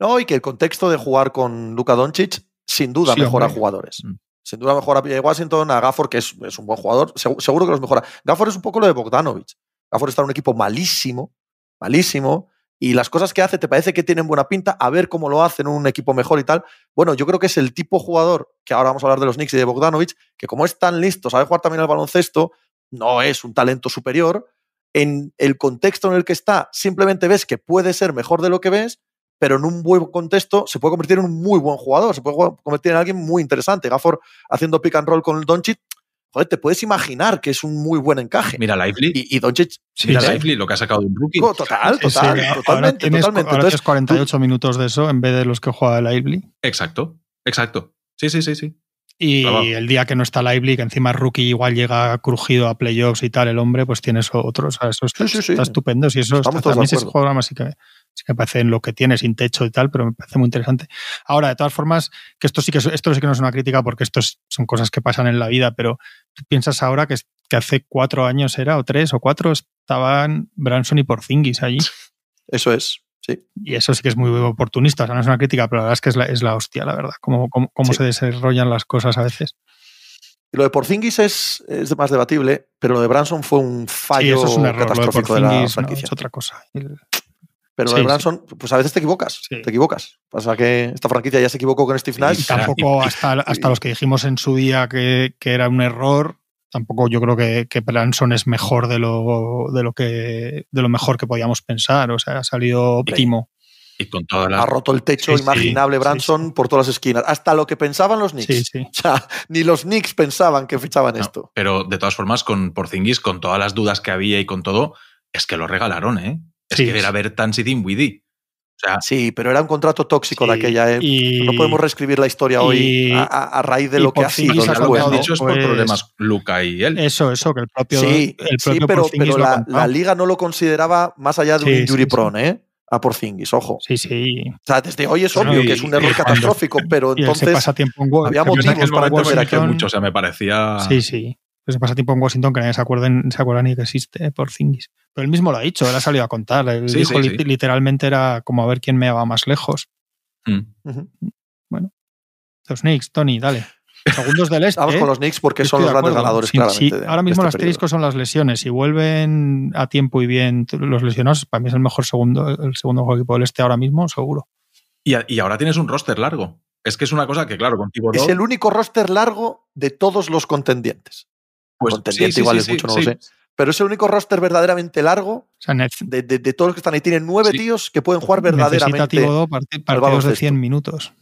No, y que el contexto de jugar con Luka Doncic sin duda mejora jugadores. Mm. Sin duda mejora a Washington, a Gafford, que es, un buen jugador, seguro que los mejora. Gafford es un poco lo de Bogdanovich. Gafford está en un equipo malísimo, malísimo, y las cosas que hace te parece que tienen buena pinta, a ver cómo lo hacen un equipo mejor y tal. Bueno, yo creo que es el tipo jugador, que ahora vamos a hablar de los Knicks y de Bogdanovich, que como es tan listo, sabe jugar también al baloncesto, no es un talento superior, en el contexto en el que está, simplemente ves que puede ser mejor de lo que ves, pero en un buen contexto se puede convertir en un muy buen jugador, se puede convertir en alguien muy interesante. Gafford haciendo pick and roll con el Doncic, joder, te puedes imaginar que es un muy buen encaje. Mira Lively. Y, y Doncic. Sí, mira Lively, ¿eh? lo que ha sacado un rookie. total, total, totalmente. totalmente. 48 minutos de eso en vez de los que juega Lively. Exacto, exacto. Sí, sí, sí, sí. Y el día que no está Lively, que encima Rookie igual llega crujido a playoffs y tal, el hombre, pues tienes otros. Eso está, estupendo. Y esos programa sí que, me parece en lo que tiene, sin techo y tal, pero me parece muy interesante. Ahora, de todas formas, que esto sí que, esto que no es una crítica porque esto son cosas que pasan en la vida, pero piensas ahora que, que hace cuatro años era, o tres o cuatro, estaban Branson y Porzingis allí. Eso es. Y eso sí que es muy oportunista, no es una crítica, pero la verdad es que es la, hostia, la verdad, cómo, se desarrollan las cosas a veces. Y lo de Porzingis es, más debatible, pero lo de Branson fue un fallo es de, es otra cosa. Pero lo de Branson, pues a veces te equivocas, te equivocas. Pasa que esta franquicia ya se equivocó con Steve Nash. tampoco hasta, los que dijimos en su día que, que era un error, tampoco yo creo que, que Branson es mejor de lo, de lo que de lo mejor que podíamos pensar. O sea, ha salido óptimo. Y con Ha roto el techo imaginable Branson por todas las esquinas. Hasta lo que pensaban los Knicks. O sea, ni los Knicks pensaban que fichaban esto. Pero de todas formas, con Porzingis, con todas las dudas que había y con todo, es que lo regalaron, ¿eh? Es que era ver with Dinwiddie sí, pero era un contrato tóxico de aquella. ¿eh? no podemos reescribir la historia hoy a, raíz de lo que ha sido. Lo que dicho es por pues problemas Luca y él. Eso, eso, que el propio. Sí, sí pero, la, liga no lo consideraba más allá de un injury prone, ¿eh? a Porzingis, ojo. Sí, sí. O sea, desde hoy es obvio que es un error catastrófico, pero entonces había motivos para entender aquí. mucho, o sea, me parecía... Sí, sí. Se pasa tiempo en Washington que nadie se acuerda, se ni que existe eh, por Zingis. Pero él mismo lo ha dicho, él ha salido a contar. dijo literalmente era como a ver quién me va más lejos. Mm. Bueno. Los Knicks, Tony, dale. Segundos del este. Vamos con los Knicks porque son los grandes ganadores, ahora este mismo los asteriscos son las lesiones. Si vuelven a tiempo y bien los lesionados, para mí es el mejor segundo, el segundo equipo del este ahora mismo, seguro. Y, ahora tienes un roster largo. Es que es una cosa que, claro, contigo. Es el único roster largo de todos los contendientes. Pues contendiente igual es mucho, no sé. Pero es el único roster verdaderamente largo de, todos los que están ahí. Tienen nueve tíos que pueden jugar verdaderamente. Necesita partidos de 100 minutos.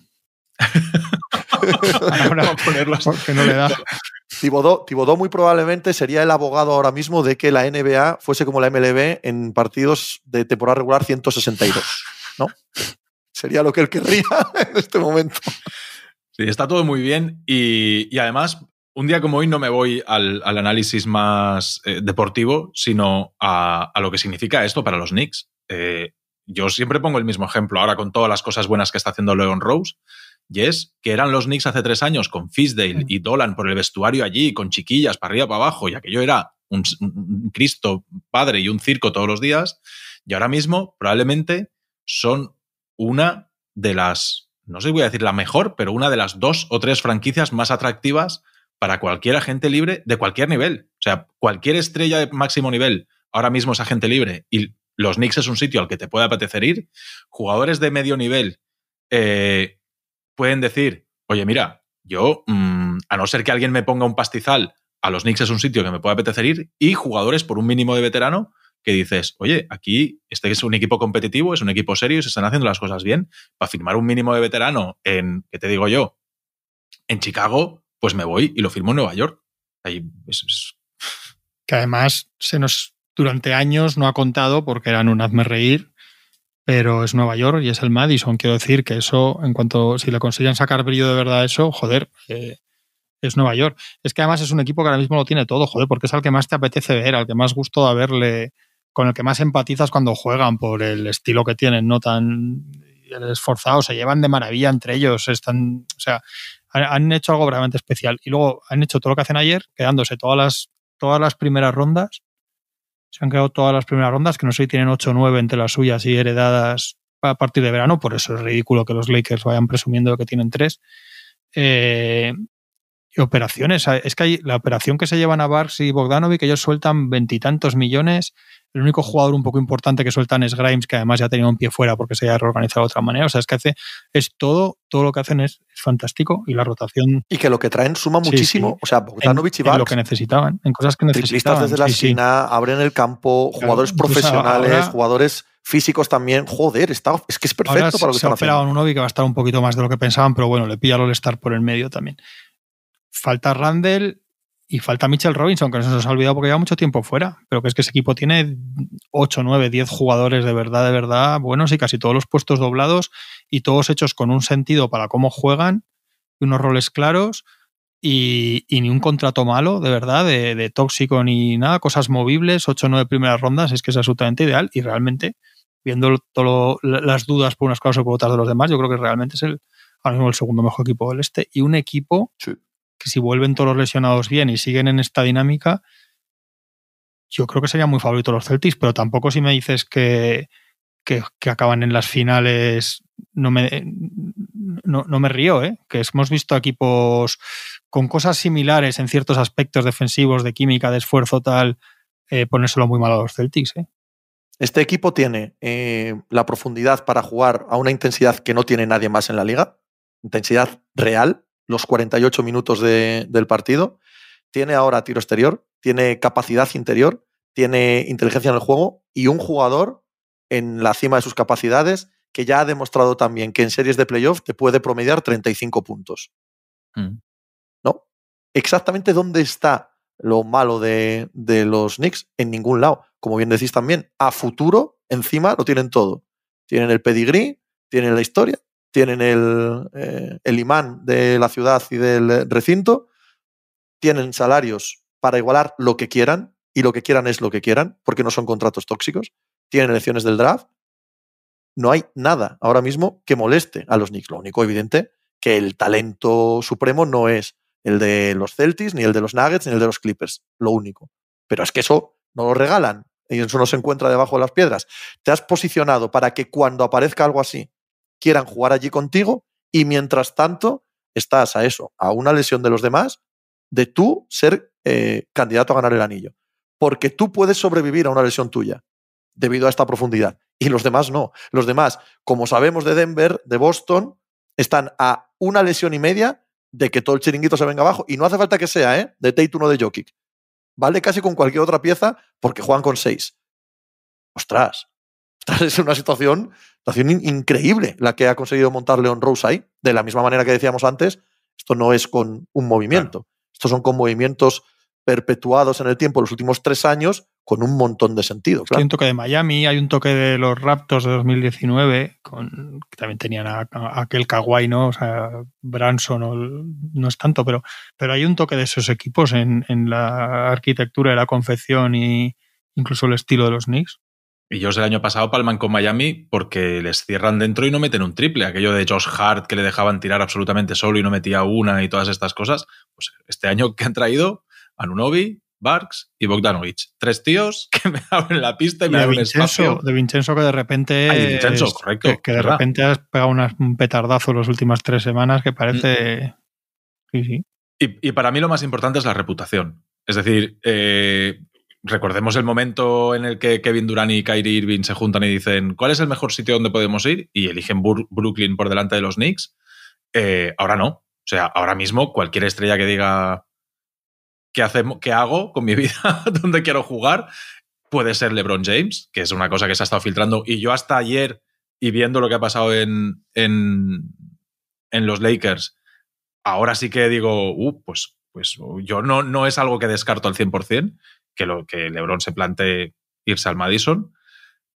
ahora, porque no le da. Tibodó, muy probablemente sería el abogado ahora mismo de que la NBA fuese como la MLB en partidos de temporada regular 162, ¿no? Sería lo que él querría en este momento. Sí, está todo muy bien y además un día como hoy no me voy al, análisis más eh, deportivo, sino a, lo que significa esto para los Knicks. Eh, yo siempre pongo el mismo ejemplo ahora con todas las cosas buenas que está haciendo Leon Rose, y es que eran los Knicks hace tres años con Fisdale y Dolan por el vestuario allí, con chiquillas para arriba, para abajo, y aquello era un, un Cristo padre y un circo todos los días, y ahora mismo probablemente son una de las, no sé si voy a decir la mejor, pero una de las dos o tres franquicias más atractivas para cualquier agente libre de cualquier nivel. O sea, cualquier estrella de máximo nivel ahora mismo es agente libre y los Knicks es un sitio al que te puede apetecer ir. Jugadores de medio nivel eh, pueden decir, oye, mira, yo, mm, a no ser que alguien me ponga un pastizal, a los Knicks es un sitio que me puede apetecer ir. Y jugadores por un mínimo de veterano que dices, oye, aquí este es un equipo competitivo, es un equipo serio y se están haciendo las cosas bien. Para firmar un mínimo de veterano en, que te digo yo, en Chicago, pues me voy y lo firmo en Nueva York. Ahí Que además se nos durante años no ha contado porque eran un hazme reír, pero es Nueva York y es el Madison. Quiero decir que eso, en cuanto si le consiguen sacar brillo de verdad a eso, joder, eh, es Nueva York. Es que además es un equipo que ahora mismo lo tiene todo, joder, porque es al que más te apetece ver, al que más gusto de verle, con el que más empatizas cuando juegan por el estilo que tienen, no tan esforzado, se llevan de maravilla entre ellos, están, o sea, han, hecho algo realmente especial. Y luego han hecho todo lo que hacen ayer, quedándose todas las, todas las primeras rondas. Se han quedado todas las primeras rondas, que no sé si tienen 8 o 9 entre las suyas y heredadas a partir de verano, por eso es ridículo que los Lakers vayan presumiendo que tienen 3. Eh, y operaciones, es que hay la operación que se llevan a Barks y Bogdanovic, que ellos sueltan veintitantos millones el único jugador un poco importante que sueltan es Grimes, que además ya ha tenido un pie fuera porque se había reorganizado de otra manera. O sea, es que hace, es todo, todo lo que hacen es, fantástico y la rotación. Y que lo que traen suma muchísimo. O sea, Bogdanovic y Bax, en lo que necesitaban, en cosas que necesitaban. desde la esquina, abren el campo, jugadores profesionales, jugadores físicos también. Joder, es que es perfecto para lo que se están haciendo. que va a estar un poquito más de lo que pensaban, pero bueno, le pilla al estar por el medio también. Falta Randall, y falta Mitchell Robinson, que se nos ha olvidado porque lleva mucho tiempo fuera. Pero que es que ese equipo tiene 8, 9, 10 jugadores de verdad, de verdad buenos y casi todos los puestos doblados y todos hechos con un sentido para cómo juegan, unos roles claros y, ni un contrato malo, de verdad, de, tóxico ni nada. Cosas movibles, 8, 9 primeras rondas, es que es absolutamente ideal y realmente, viendo las dudas por unas cosas o por otras de los demás, yo creo que realmente es el, ahora mismo el segundo mejor equipo del este y un equipo que si vuelven todos los lesionados bien y siguen en esta dinámica, yo creo que serían muy favoritos los Celtics, pero tampoco si me dices que, acaban en las finales, no me, no, me río, ¿eh? que hemos visto equipos con cosas similares en ciertos aspectos defensivos, de química, de esfuerzo, tal, eh, ponérselo muy mal a los Celtics. ¿eh? Este equipo tiene eh, la profundidad para jugar a una intensidad que no tiene nadie más en la liga, intensidad real, los 48 minutos del partido. Tiene ahora tiro exterior, tiene capacidad interior, tiene inteligencia en el juego y un jugador en la cima de sus capacidades que ya ha demostrado también que en series de playoff te puede promediar 35 puntos. Mm. ¿No? Exactamente dónde está lo malo de, de, los Knicks, en ningún lado. Como bien decís también, a futuro, encima lo tienen todo. Tienen el pedigrí, tienen la historia, tienen eh, el, imán de la ciudad y del eh, recinto, tienen salarios para igualar lo que quieran, y lo que quieran es lo que quieran, porque no son contratos tóxicos, tienen elecciones del draft, no hay nada ahora mismo que moleste a los Knicks. Lo único evidente que el talento supremo no es el de los Celtics, ni el de los Nuggets, ni el de los Clippers. Lo único. Pero es que eso no lo regalan y eso no se encuentra debajo de las piedras. Te has posicionado para que cuando aparezca algo así quieran jugar allí contigo y mientras tanto estás a eso, a una lesión de los demás, de tú ser eh, candidato a ganar el anillo. Porque tú puedes sobrevivir a una lesión tuya debido a esta profundidad y los demás no. Los demás, como sabemos de Denver, de Boston, están a una lesión y media de que todo el chiringuito se venga abajo. Y no hace falta que sea, ¿eh? De Tate o de Jokic. Vale casi con cualquier otra pieza porque juegan con seis. Ostras, es una situación, increíble la que ha conseguido montar Leon Rose ahí. De la misma manera que decíamos antes, esto no es con un movimiento. Esto son con movimientos perpetuados en el tiempo los últimos tres años con un montón de sentido. Hay un toque de Miami, hay un toque de los Raptors de 2019, que también tenían a, aquel Kawhi, ¿no? sea, Branson no es tanto, pero, pero hay un toque de esos equipos en, en la arquitectura de la confección y incluso el estilo de los Knicks y ellos el año pasado palman con Miami porque les cierran dentro y no meten un triple. Aquello de Josh Hart que le dejaban tirar absolutamente solo y no metía una y todas estas cosas. Pues este año que han traído Nunobi, Barks y Bogdanovich. Tres tíos que me abren la pista y, me abren espacio. De Vincenzo que de repente... Ah, correcto. Que, de repente has pegado un petardazo las últimas tres semanas que parece... Mm, sí, sí. Y, y para mí lo más importante es la reputación. Es decir, eh, recordemos el momento en el que Kevin Durant y Kyrie Irving se juntan y dicen, ¿cuál es el mejor sitio donde podemos ir? Y eligen Brooklyn por delante de los Knicks. Eh, ahora no. O sea, ahora mismo cualquier estrella que diga, ¿qué, hacemos, qué hago con mi vida? ¿Dónde quiero jugar? Puede ser LeBron James, que es una cosa que se ha estado filtrando. Y yo hasta ayer, y viendo lo que ha pasado en, los Lakers, ahora sí que digo, uh, pues pues yo no, no es algo que descarto al 100%, que, lo, que LeBron se plantee irse al Madison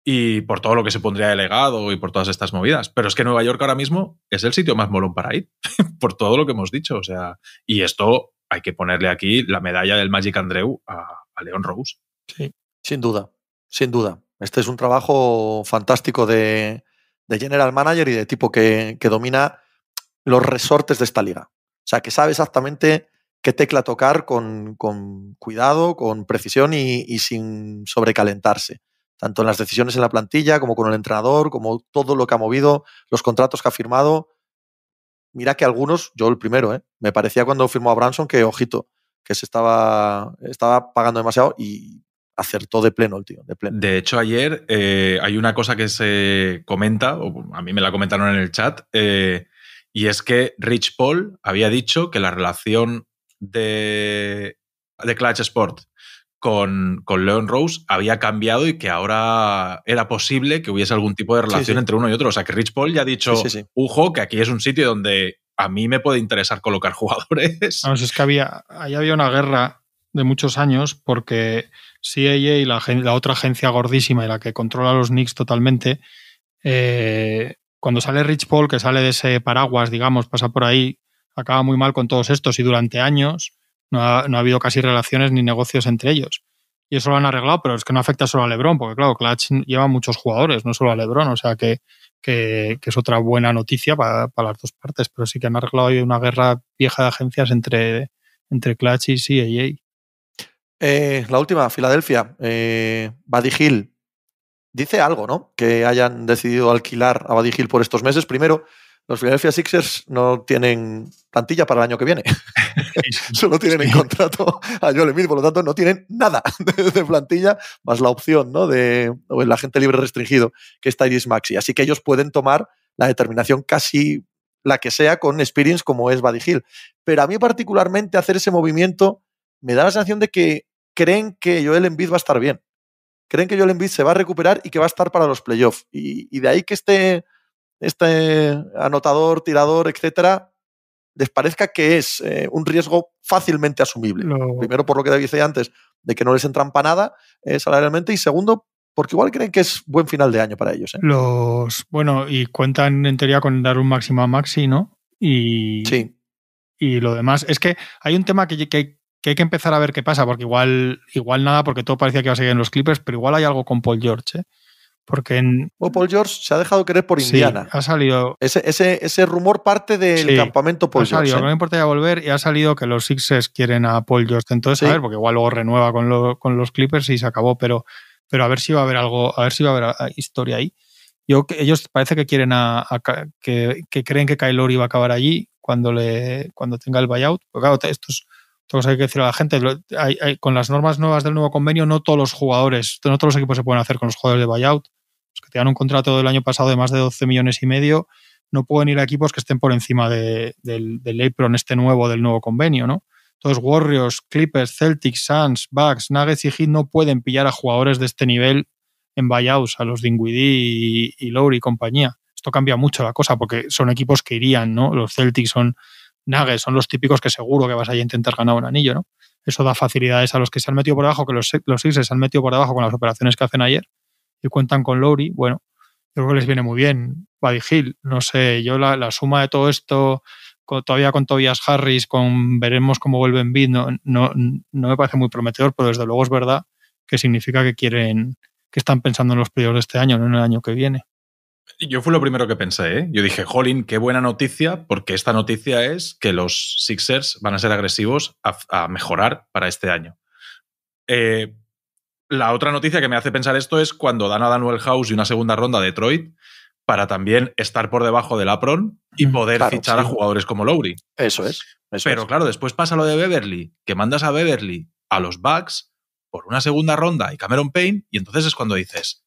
y por todo lo que se pondría de legado y por todas estas movidas. Pero es que Nueva York ahora mismo es el sitio más molón para ir, por todo lo que hemos dicho. O sea, y esto hay que ponerle aquí la medalla del Magic Andreu a, León Leon Rose. Sí, sin duda, sin duda. Este es un trabajo fantástico de, de general manager y de tipo que, que, domina los resortes de esta liga. O sea, que sabe exactamente qué tecla tocar con, cuidado, con precisión y, sin sobrecalentarse, tanto en las decisiones en la plantilla como con el entrenador, como todo lo que ha movido, los contratos que ha firmado. Mira que algunos, yo el primero, ¿eh? me parecía cuando firmó a Branson que, ojito, que se estaba, estaba pagando demasiado y acertó de pleno el tío, de hecho, ayer eh, hay una cosa que se comenta, o a mí me la comentaron en el chat, eh, y es que Rich Paul había dicho que la relación de, de Clutch Sport con, con, Leon Rose había cambiado y que ahora era posible que hubiese algún tipo de relación entre uno y otro. O sea, que Rich Paul ya ha dicho, que aquí es un sitio donde a mí me puede interesar colocar jugadores. No, es que había, ahí había una guerra de muchos años porque CAA y la, otra agencia gordísima y la que controla los Knicks totalmente, eh, cuando sale Rich Paul, que sale de ese paraguas, digamos, pasa por ahí, acaba muy mal con todos estos y durante años no ha, no ha, habido casi relaciones ni negocios entre ellos. Y eso lo han arreglado, pero es que no afecta solo a Lebron, porque claro, Clutch lleva muchos jugadores, no solo a Lebron, o sea que, es otra buena noticia para, las dos partes, pero sí que han arreglado hoy una guerra vieja de agencias entre, entre Clutch y CAA. Eh, la última, Filadelfia, eh, Buddy Hill. Dice algo, ¿no? Que hayan decidido alquilar a Buddy por estos meses. Primero, los Philadelphia Sixers no tienen plantilla para el año que viene. Solo tienen en contrato a Joel Embiid, por lo tanto no tienen nada de, plantilla, más la opción ¿no? de o el agente libre restringido, que es Tyrese Maxi. Así que ellos pueden tomar la determinación casi la que sea con Experience como es Buddy Hill. Pero a mí particularmente hacer ese movimiento me da la sensación de que creen que Joel Embiid va a estar bien. Creen que Joel Embiid se va a recuperar y que va a estar para los playoffs. Y, y de ahí que esté este anotador, tirador, etcétera, les parezca que es eh, un riesgo fácilmente asumible. Primero, por lo que dije antes, de que no les para nada eh, salarialmente, y segundo, porque igual creen que es buen final de año para ellos. ¿eh? Los bueno, y cuentan en teoría con dar un máximo a Maxi, ¿no? Y, sí. Y lo demás. Es que hay un tema que, hay que empezar a ver qué pasa, porque igual, igual nada, porque todo parecía que iba a seguir en los Clippers, pero igual hay algo con Paul George, ¿eh? Porque en... Paul George se ha dejado querer por Indiana. Sí, ha salido. Ese, ese, ese rumor parte del campamento Paul ha salido, George. ¿eh? No importa ya volver y ha salido que los Sixers quieren a Paul George. Entonces, a ver, porque igual luego renueva con, con los Clippers y se acabó. Pero, pero a ver si va a haber algo, a ver si va a haber ah, historia ahí. Yo, ellos parece que quieren a, que, creen que Kylori va a acabar allí cuando le cuando tenga el buyout. Porque claro, estos entonces hay que decir a la gente, con las normas nuevas del nuevo convenio, no todos los jugadores, no todos los equipos se pueden hacer con los jugadores de buyout. Los que tienen un contrato del año pasado de más de 12 millones y medio no pueden ir a equipos que estén por encima de, del, del Apron este nuevo, del nuevo convenio, ¿no? Entonces Warriors, Clippers, Celtics, Suns, Bucks, Nuggets y Heat no pueden pillar a jugadores de este nivel en buyouts, a los Dinwiddie y, y Lowry y compañía. Esto cambia mucho la cosa porque son equipos que irían, ¿no? Los Celtics son Nuggets, son los típicos que seguro que vas a intentar ganar un anillo, ¿no? Eso da facilidades a los que se han metido por abajo, que los, los se han metido por abajo con las operaciones que hacen ayer y cuentan con Lowry, bueno, yo creo que les viene muy bien. Buddy Hill, no sé, yo la, suma de todo esto, todavía con Tobias Harris, con veremos cómo vuelven Bid, no, no, me parece muy prometedor, pero desde luego es verdad que significa que quieren, que están pensando en los playoffs de este año, no en el año que viene. Yo fui lo primero que pensé, ¿eh? Yo dije, jolín, qué buena noticia, porque esta noticia es que los Sixers van a ser agresivos a, mejorar para este año. Eh, la otra noticia que me hace pensar esto es cuando dan a Daniel House y una segunda ronda a Detroit para también estar por debajo del apron y poder fichar a jugadores como Lowry. Eso es. Pero claro, después pasa lo de Beverly, que mandas a Beverly a los Bucks por una segunda ronda y Cameron Payne, y entonces es cuando dices,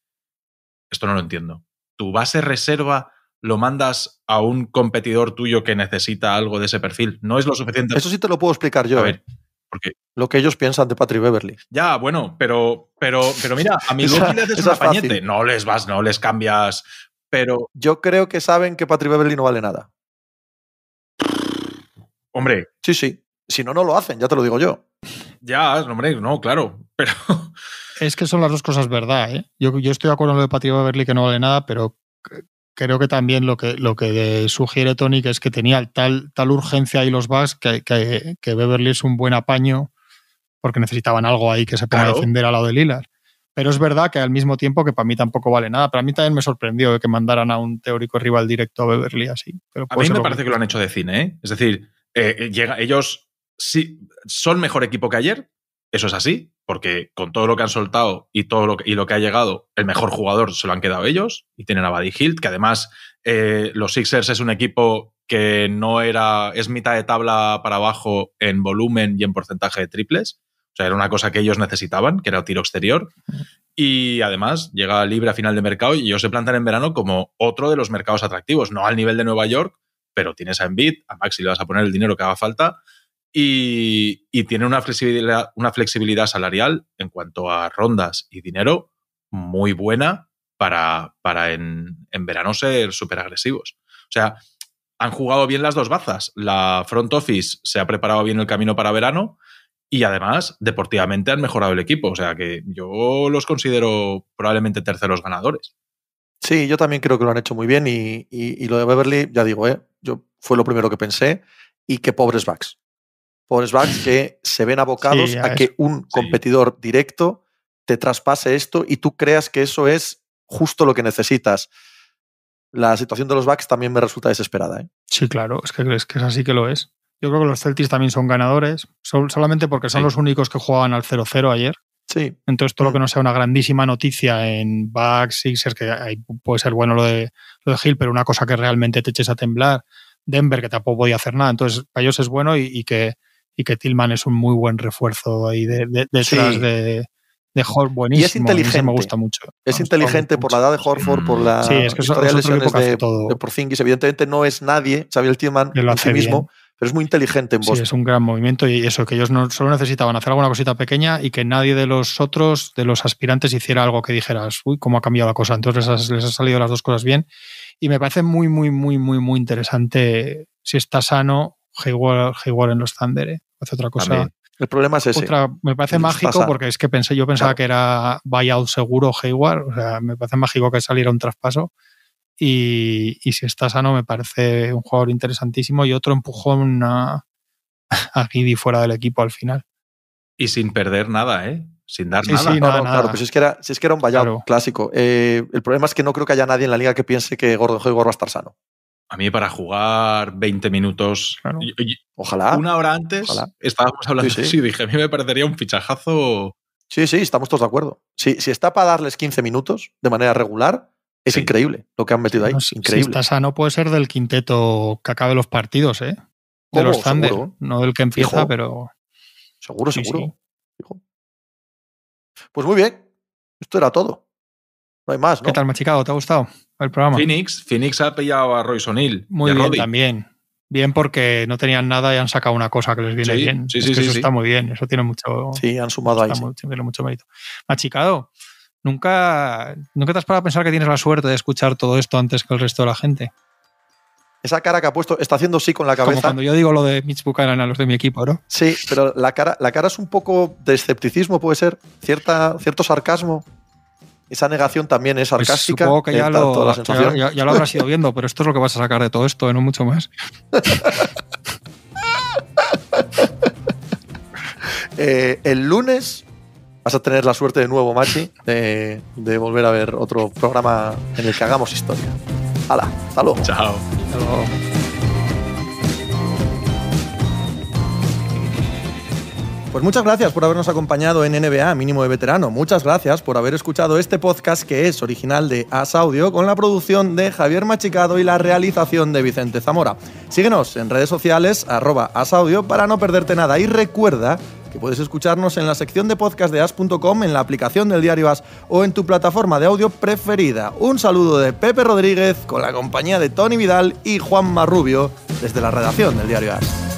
esto no lo entiendo tu base reserva lo mandas a un competidor tuyo que necesita algo de ese perfil. No es lo suficiente. Eso sí te lo puedo explicar yo. A ¿eh? ver, porque lo que ellos piensan de Patrick Beverly. Ya, bueno, pero, pero, pero mira, a mi Loki le haces un apañete. No les vas, no les cambias. Pero. Yo creo que saben que Patrick Beverly no vale nada. Hombre. Sí, sí. Si no, no lo hacen, ya te lo digo yo. Ya, hombre, no, claro, pero... Es que son las dos cosas verdad, ¿eh? Yo, estoy de acuerdo en lo de Patrick Beverly que no vale nada, pero creo que también lo que, lo que sugiere Tony es que tenía tal, tal urgencia ahí los Bucks que, que, Beverly es un buen apaño porque necesitaban algo ahí que se pueda defender al lado de Lilar. Pero es verdad que al mismo tiempo que para mí tampoco vale nada. Para mí también me sorprendió ¿eh? que mandaran a un teórico rival directo a Beverly así. a mí me parece que... lo han hecho de cine. ¿eh? Es decir, eh, eh, ellos sí, son mejor equipo que ayer, eso es así, porque con todo lo que han soltado y todo lo que, y lo que ha llegado, el mejor jugador se lo han quedado ellos y tienen a Buddy Hilt, que además eh, los Sixers es un equipo que no era, es mitad de tabla para abajo en volumen y en porcentaje de triples. O sea, era una cosa que ellos necesitaban, que era el tiro exterior. Y además llega libre a final de mercado y ellos se plantan en verano como otro de los mercados atractivos, no al nivel de Nueva York, pero tienes a Embiid, a y le vas a poner el dinero que haga falta y, tienen tiene una flexibilidad, salarial en cuanto a rondas y dinero muy buena para, en, verano ser súper agresivos. O sea, han jugado bien las dos bazas. La front office se ha preparado bien el camino para verano y además deportivamente han mejorado el equipo. O sea que yo los considero probablemente terceros ganadores. Sí, yo también creo que lo han hecho muy bien y, lo de Beverly, ya digo, ¿eh? yo fue lo primero que pensé y qué pobres backs pobres Bucks que se ven abocados a, que un competidor directo te traspase esto y tú creas que eso es justo lo que necesitas. La situación de los Bucks también me resulta desesperada. ¿eh? Sí, claro, es que, es que es así que lo es. Yo creo que los Celtics también son ganadores, solamente porque son los únicos que jugaban al 0-0 ayer. Sí. Entonces, todo lo que mm. no sea una grandísima noticia en Bucks, Sixers, que puede ser bueno lo de, lo Hill, pero una cosa que realmente te eches a temblar. Denver, que tampoco podía hacer nada. Entonces, para ellos es bueno y que y que Tillman es un muy buen refuerzo ahí de, detrás de, de Horford. Buenísimo. Y es inteligente. me gusta mucho. Es inteligente por la edad de Horford, por la sí, de Porzingis. Evidentemente no es nadie, Xavier Tillman, en sí mismo. pero es muy inteligente en Sí, es un gran movimiento y eso, que ellos no, solo necesitaban hacer alguna cosita pequeña y que nadie de los otros, de los aspirantes, hiciera algo que dijeras, uy, cómo ha cambiado la cosa. Entonces les, ha salido las dos cosas bien y me parece muy, muy, muy, muy, muy interesante si está sano igual en los Thunder. ¿eh? otra cosa. El problema es ese. me parece mágico porque es que pensé, yo pensaba que era buyout seguro Hayward. O sea, me parece mágico que saliera un traspaso. Y, si está sano, me parece un jugador interesantísimo y otro empujón a, a fuera del equipo al final. Y sin perder nada, ¿eh? sin dar nada. Sí, Claro, si es que era un buyout clásico. Eh, el problema es que no creo que haya nadie en la liga que piense que Gordon Hayward va a estar sano. A mí para jugar 20 minutos. ojalá. Una hora antes estábamos hablando sí, Dije, a mí me parecería un fichajazo. Sí, sí, estamos todos de acuerdo. Si, si está para darles 15 minutos de manera regular, es increíble lo que han metido ahí. increíble. Si sano, puede ser del quinteto que acabe los partidos, ¿eh? De los Thunder. No del que empieza, pero. Seguro, seguro. Pues muy bien. Esto era todo. No hay más, ¿Qué tal, machicado? ¿Te ha gustado el programa? Phoenix, Phoenix ha pillado a Roy O'Neill. Muy bien, también. Bien porque no tenían nada y han sacado una cosa que les viene bien. eso está muy bien, eso tiene mucho. Sí, han sumado ahí. tiene mucho mérito. Machicado, ¿nunca, ¿nunca te has parado a pensar que tienes la suerte de escuchar todo esto antes que el resto de la gente? Esa cara que ha puesto, está haciendo sí con la cabeza. Como cuando yo digo lo de Mitch Buchanan a los de mi equipo, ¿no? Sí, pero la cara, la cara es un poco de escepticismo, puede ser, cierta, cierto sarcasmo esa negación también es sarcástica. ya lo, habrás ido viendo, pero esto es lo que vas a sacar de todo esto, ¿eh? no mucho más. Eh, el lunes vas a tener la suerte de nuevo, Machi, de, volver a ver otro programa en el que hagamos historia. ¡Hala! ¡Hasta luego! ¡Chao! Hasta luego chao Pues muchas gracias por habernos acompañado en NBA Mínimo de Veterano. Muchas gracias por haber escuchado este podcast que es original de As Audio con la producción de Javier Machicado y la realización de Vicente Zamora. Síguenos en redes sociales arroba asaudio para no perderte nada y recuerda que puedes escucharnos en la sección de podcast de as.com, en la aplicación del diario As o en tu plataforma de audio preferida. Un saludo de Pepe Rodríguez con la compañía de Tony Vidal y Juan Marrubio desde la redacción del diario As.